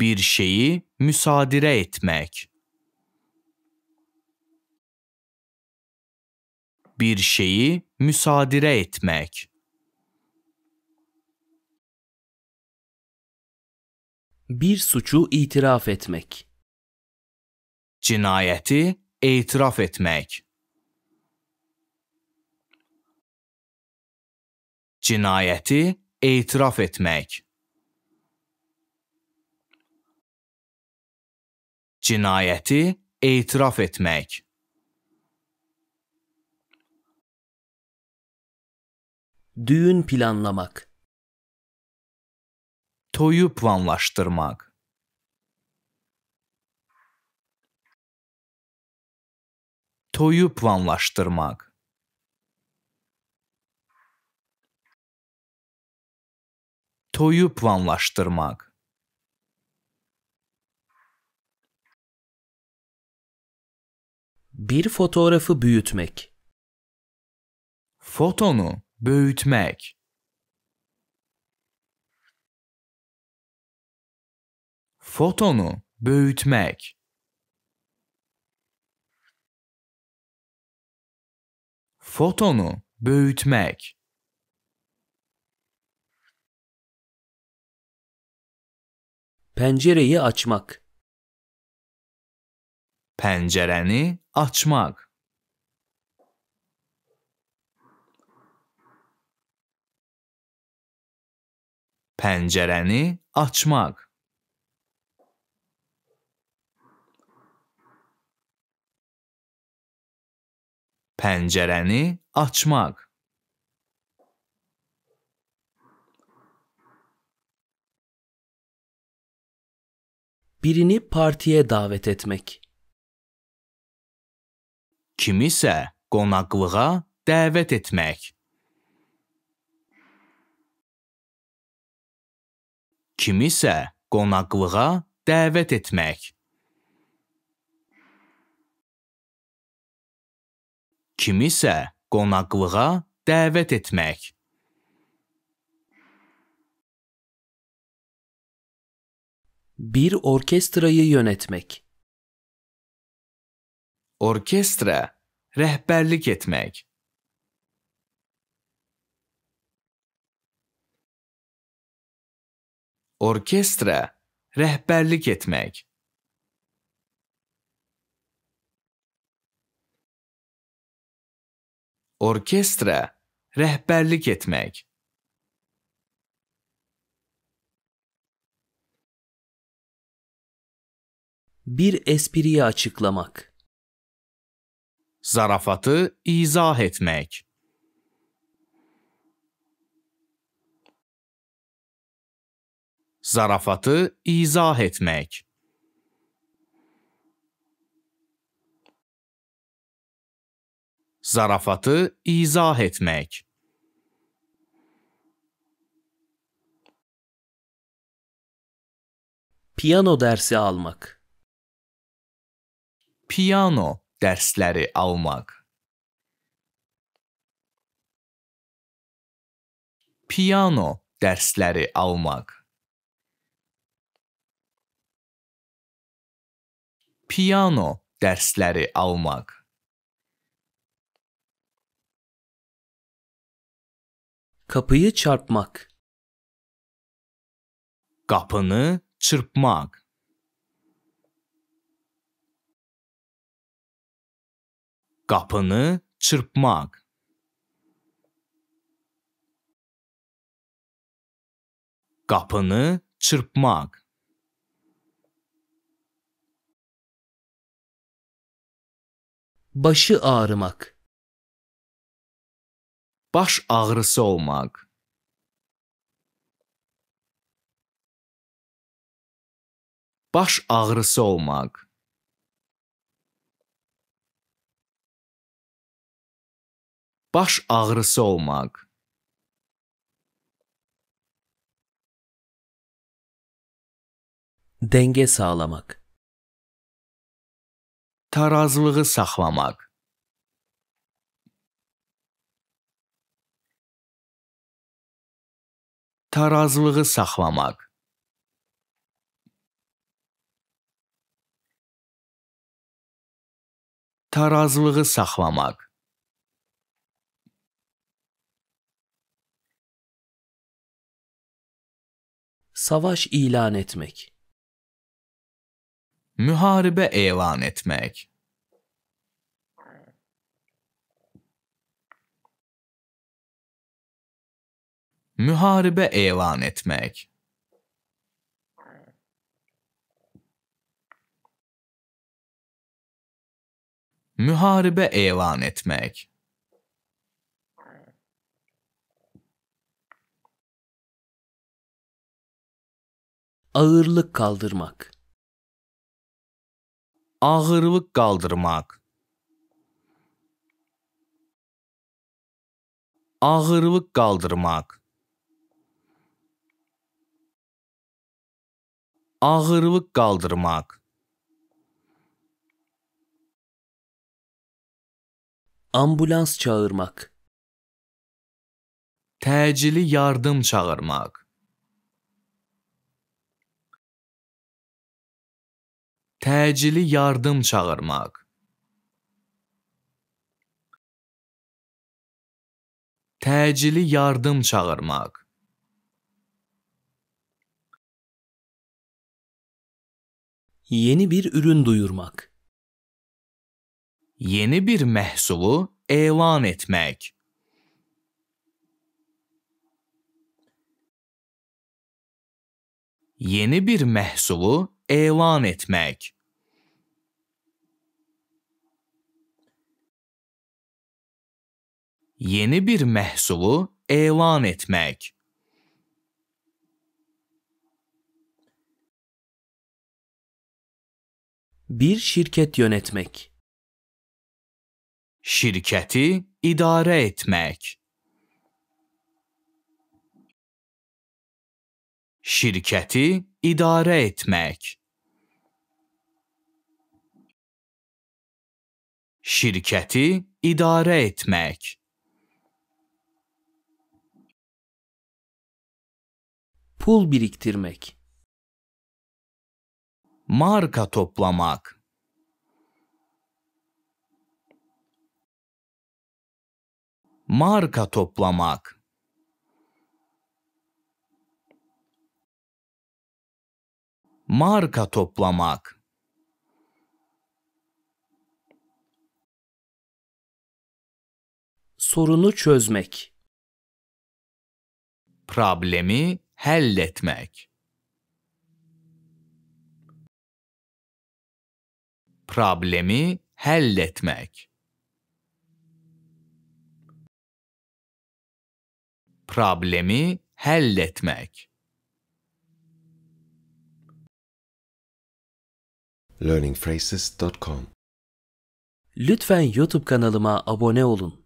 Bir şeyi müsaadire etmek. Bir şeyi müsaadire etmek. Bir suçu itiraf etmek. Cinayeti itiraf etmek. Cinayeti itiraf etmek. Cinayeti itiraf etmek. Düğün planlamak. Toyu planlaştırmak. Toyu planlaştırmak. Toyu planlaştırmak. Bir fotoğrafı büyütmek. Fotonu büyütmek. fotonu büyütmek. Fotonu büyütmek. Pencereyi açmak. Pencereni açmak. Pencereni açmak. Pəncərəni açmaq. Birini partiyə davet etmək. Kimisə qonaqlığa dəvət etmək. Kimisə qonaqlığa dəvət etmək. kimisə qonaqlığa dəvət etmək. Bir orkestrayı yönetmek. Orkestra rəhbərlik etmək. Orkestra rəhbərlik etmək. orkestra rehberlik etmek bir espriyi açıklamak zarafatı izah etmek zarafatı izah etmek Zarafatı izah etmək. Piyano dərsi almaq. Piyano dərsləri almaq. Piyano dərsləri almaq. Piyano dərsləri almaq. Kapıyı çarpmak. Kapını çırpmak. Kapını çırpmak. Kapını çırpmak. Başı ağrımak baş ağrısı olmaq. Baş ağrısı olmaq. Baş ağrısı olmaq. Denge sağlamak. Tarazlığı saxlamaq. tarazlığı saxlamaq. Tarazılığı saxlamaq. Savaş ilan etmek. Müharibə elan etmək. Müharibe elan etmek. Müharibe elan etmek. Ağırlık kaldırmak. Ağırlık kaldırmak. Ağırlık kaldırmak. ağırlık kaldırmak. Ambulans çağırmak. Təcili yardım çağırmak. Təcili yardım çağırmak. Təcili yardım çağırmak. yeni bir ürün duyurmak. Yeni bir mehsulu elan etmek. Yeni bir mehsulu elan etmek. Yeni bir mehsulu elan etmek. Bir şirket yönetmek. Şirketi idare etmek. Şirketi idare etmek. Şirketi idare etmek. Pul biriktirmek. Marka toplamak. Marka toplamak. Marka toplamak. Sorunu çözmek. Problemi halletmek. problemi halletmek. Problemi halletmek. learningphrases.com Lütfen YouTube kanalıma abone olun.